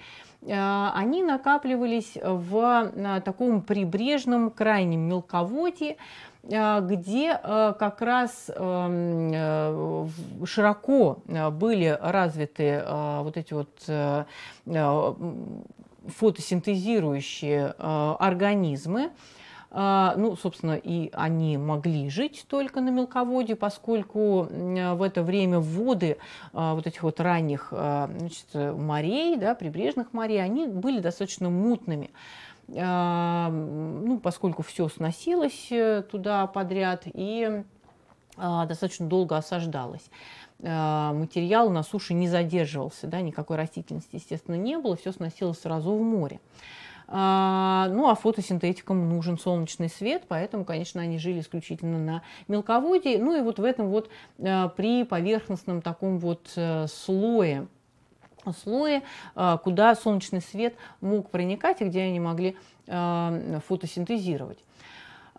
а, они накапливались в таком прибрежном крайнем мелководье, где как раз эм, широко были развиты вот эти вот фотосинтезирующие организмы, а, ну, собственно, и они могли жить только на мелководье, поскольку а, в это время воды а, вот этих вот ранних значит, морей, да, прибрежных морей, они были достаточно мутными ну, поскольку все сносилось э, туда подряд и достаточно долго осаждалось. Материал на суше не задерживался, да, никакой растительности, естественно, не было, все сносилось сразу в море. А, ну, а фотосинтетикам нужен солнечный свет, поэтому, конечно, они жили исключительно на мелководье. Ну и вот в этом вот э, при поверхностном таком вот э, слое слое, э, куда солнечный свет мог проникать и где они могли фотосинтезировать.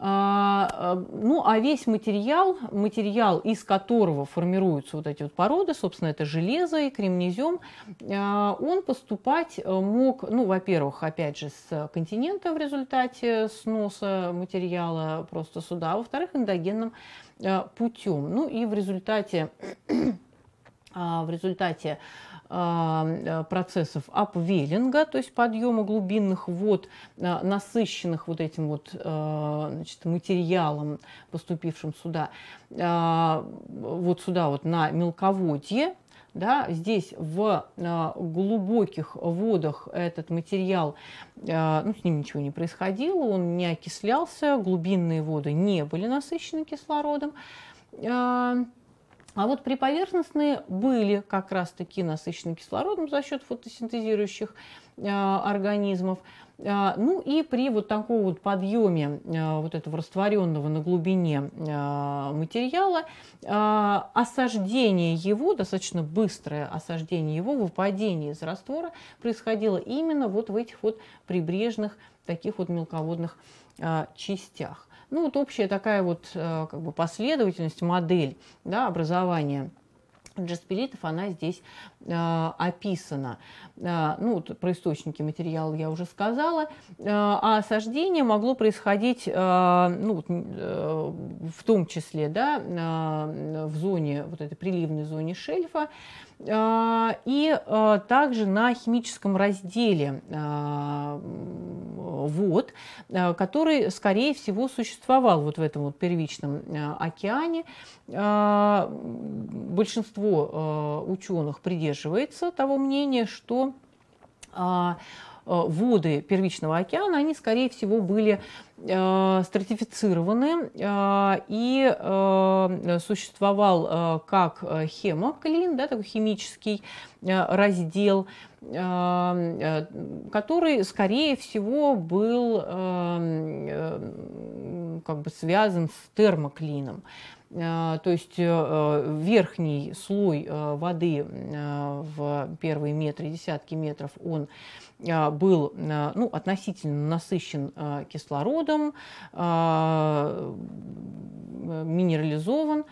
А, э, ну, а весь материал, материал, из которого формируются вот эти вот породы, собственно, это железо и кремнезем, э, он поступать э, мог, ну, во-первых, опять же, с континента в результате сноса материала просто сюда, а во-вторых, эндогенным путем. Ну, и в результате [clears throat] а, в результате Э, процессов апвеллинга, то есть подъема глубинных вод, э, насыщенных вот этим вот э, значит, материалом, поступившим сюда, вот сюда вот на мелководье, да, здесь в глубоких водах этот материал, ну, с ним ничего не происходило, он не окислялся, глубинные воды не были насыщены кислородом. А вот приповерхностные были как раз-таки насыщены кислородом за счет фотосинтезирующих э, организмов. Э, ну и при вот таком вот подъеме э, вот этого растворенного на глубине материала осаждение его, достаточно быстрое осаждение его, выпадение из раствора происходило именно вот в этих вот прибрежных таких вот мелководных частях. Ну, вот общая такая вот э, как бы последовательность, модель да, образования джаспилитов, она здесь э, описана. Э, ну, вот про источники материала я уже сказала. Э, а осаждение могло происходить, э, ну, э, в том числе, да, э, в зоне, вот этой приливной зоне шельфа. Э, а, и а, также на химическом разделе а, вод, который, скорее всего, существовал вот в этом вот первичном океане. Большинство ученых придерживается того мнения, что воды первичного океана, они, скорее всего, были Э, стратифицированы э, и э, существовал как хемоклин, да, такой химический раздел, который, скорее всего, был эм, как бы связан с термоклином. Э, то есть э, верхний слой э, воды в первые метры, десятки метров, он был ну, относительно насыщен кислородом, минерализован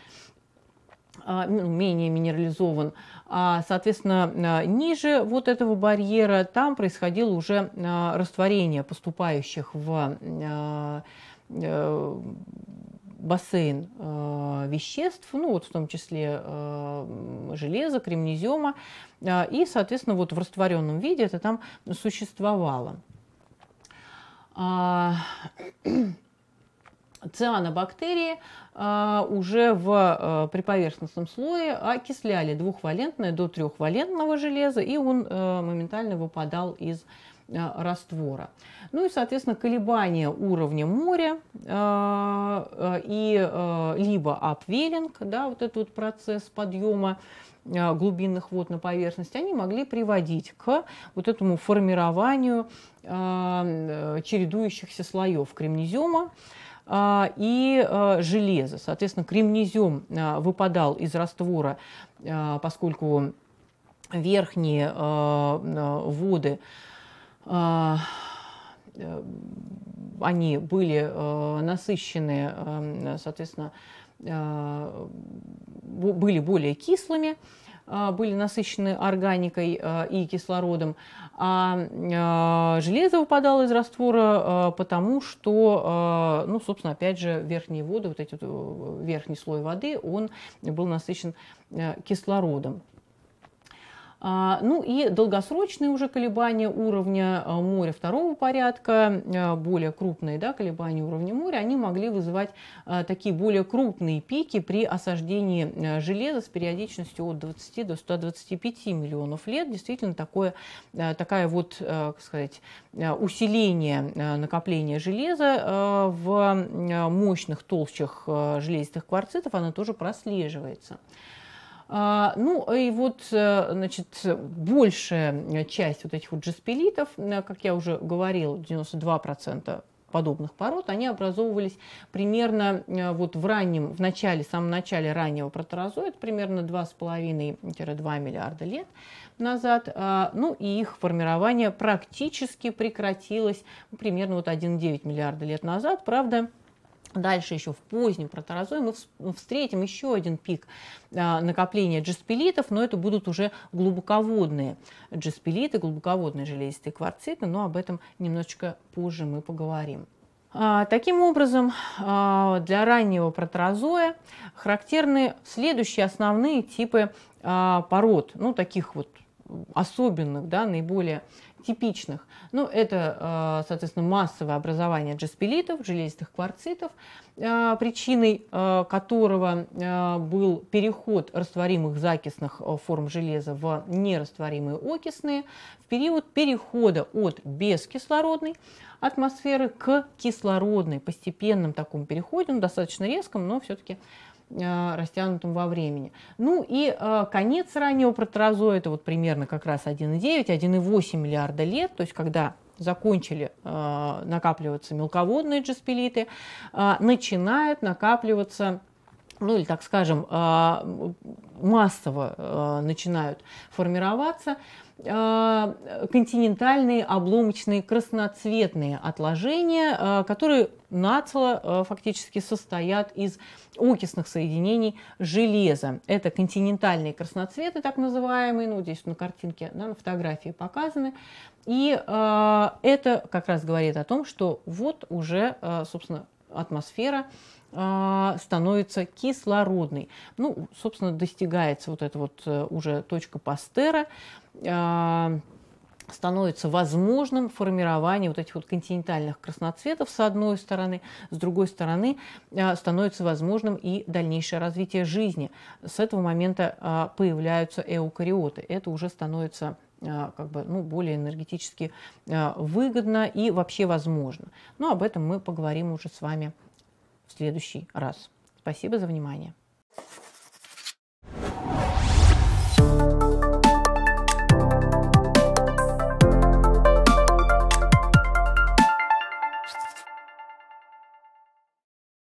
ну, менее минерализован, а, соответственно, ниже вот этого барьера там происходило уже растворение поступающих в бассейн э, веществ, ну вот в том числе э, железа, кремнезема, э, и, соответственно, вот в растворенном виде это там существовало. А, [clears throat] цианобактерии а, уже в а, приповерхностном слое окисляли двухвалентное до трехвалентного железа, и он а, моментально выпадал из железа Э, раствора. Ну и, соответственно, колебания уровня моря э, э, и либо апвелинг, да, вот этот вот процесс подъема глубинных вод на поверхность, они могли приводить к вот этому формированию чередующихся слоев кремнезиома и железа. Соответственно, кремнезем выпадал из раствора, поскольку верхние воды а, они были а, насыщены, а, соответственно, были более кислыми, были насыщены органикой и кислородом, а железо выпадало из раствора, потому что, ну, собственно, опять же, верхние воды, вот этот верхний слой воды, он был насыщен кислородом. А, ну и долгосрочные уже колебания уровня а, моря второго порядка, а, более крупные да, колебания уровня моря, они могли вызывать такие более крупные пики при осаждении железа с периодичностью от 20 до 125 миллионов лет. Действительно, такое, такая вот, как сказать, усиление накопления железа в мощных толщах железистых кварцитов, она тоже прослеживается. А, ну и вот, э, значит, большая часть вот этих вот джеспелитов, как я уже говорил, 92% подобных пород, они образовывались примерно э, вот в раннем, в начале, в самом начале раннего протерозоида, примерно 2,5-2 миллиарда лет назад. А, ну и их формирование практически прекратилось примерно вот 1,9 миллиарда лет назад. Правда, Дальше еще в позднем протерозое мы встретим еще один пик а, накопления джеспелитов, но это будут уже глубоководные джеспелиты, глубоководные железистые кварциты, но об этом немножечко позже мы поговорим. А, таким образом, а, для раннего протерозоя характерны следующие основные типы пород, ну, таких вот особенных, да, наиболее типичных. Ну, это, э, соответственно, массовое образование джаспелитов, железистых кварцитов, э, причиной э, которого был переход растворимых закисных форм железа в нерастворимые окисные в период перехода от бескислородной атмосферы к кислородной, постепенном таком переходе, ну, достаточно резком, но все-таки Э, растянутым во времени. Ну и э, конец раннего протерозоя, это вот примерно как раз 1,9, 1,8 миллиарда лет, то есть когда закончили э, накапливаться мелководные джеспелиты, начинают накапливаться ну или, так скажем, а, массово а, начинают формироваться а, континентальные обломочные красноцветные отложения, которые нацело фактически состоят из окисных соединений железа. Это континентальные красноцветы, так называемые, ну здесь на картинке, да, на фотографии показаны. И это как раз говорит о том, что вот уже, собственно, атмосфера а, становится кислородный, Ну, собственно, достигается вот эта вот э, уже точка Пастера, а, становится возможным формирование вот этих вот континентальных красноцветов с одной стороны, с другой стороны а, становится возможным и дальнейшее развитие жизни. С этого момента появляются эукариоты. Это уже становится как бы, ну, более энергетически выгодно и вообще возможно. Но ну, об этом мы поговорим уже с вами в следующий раз. Спасибо за внимание.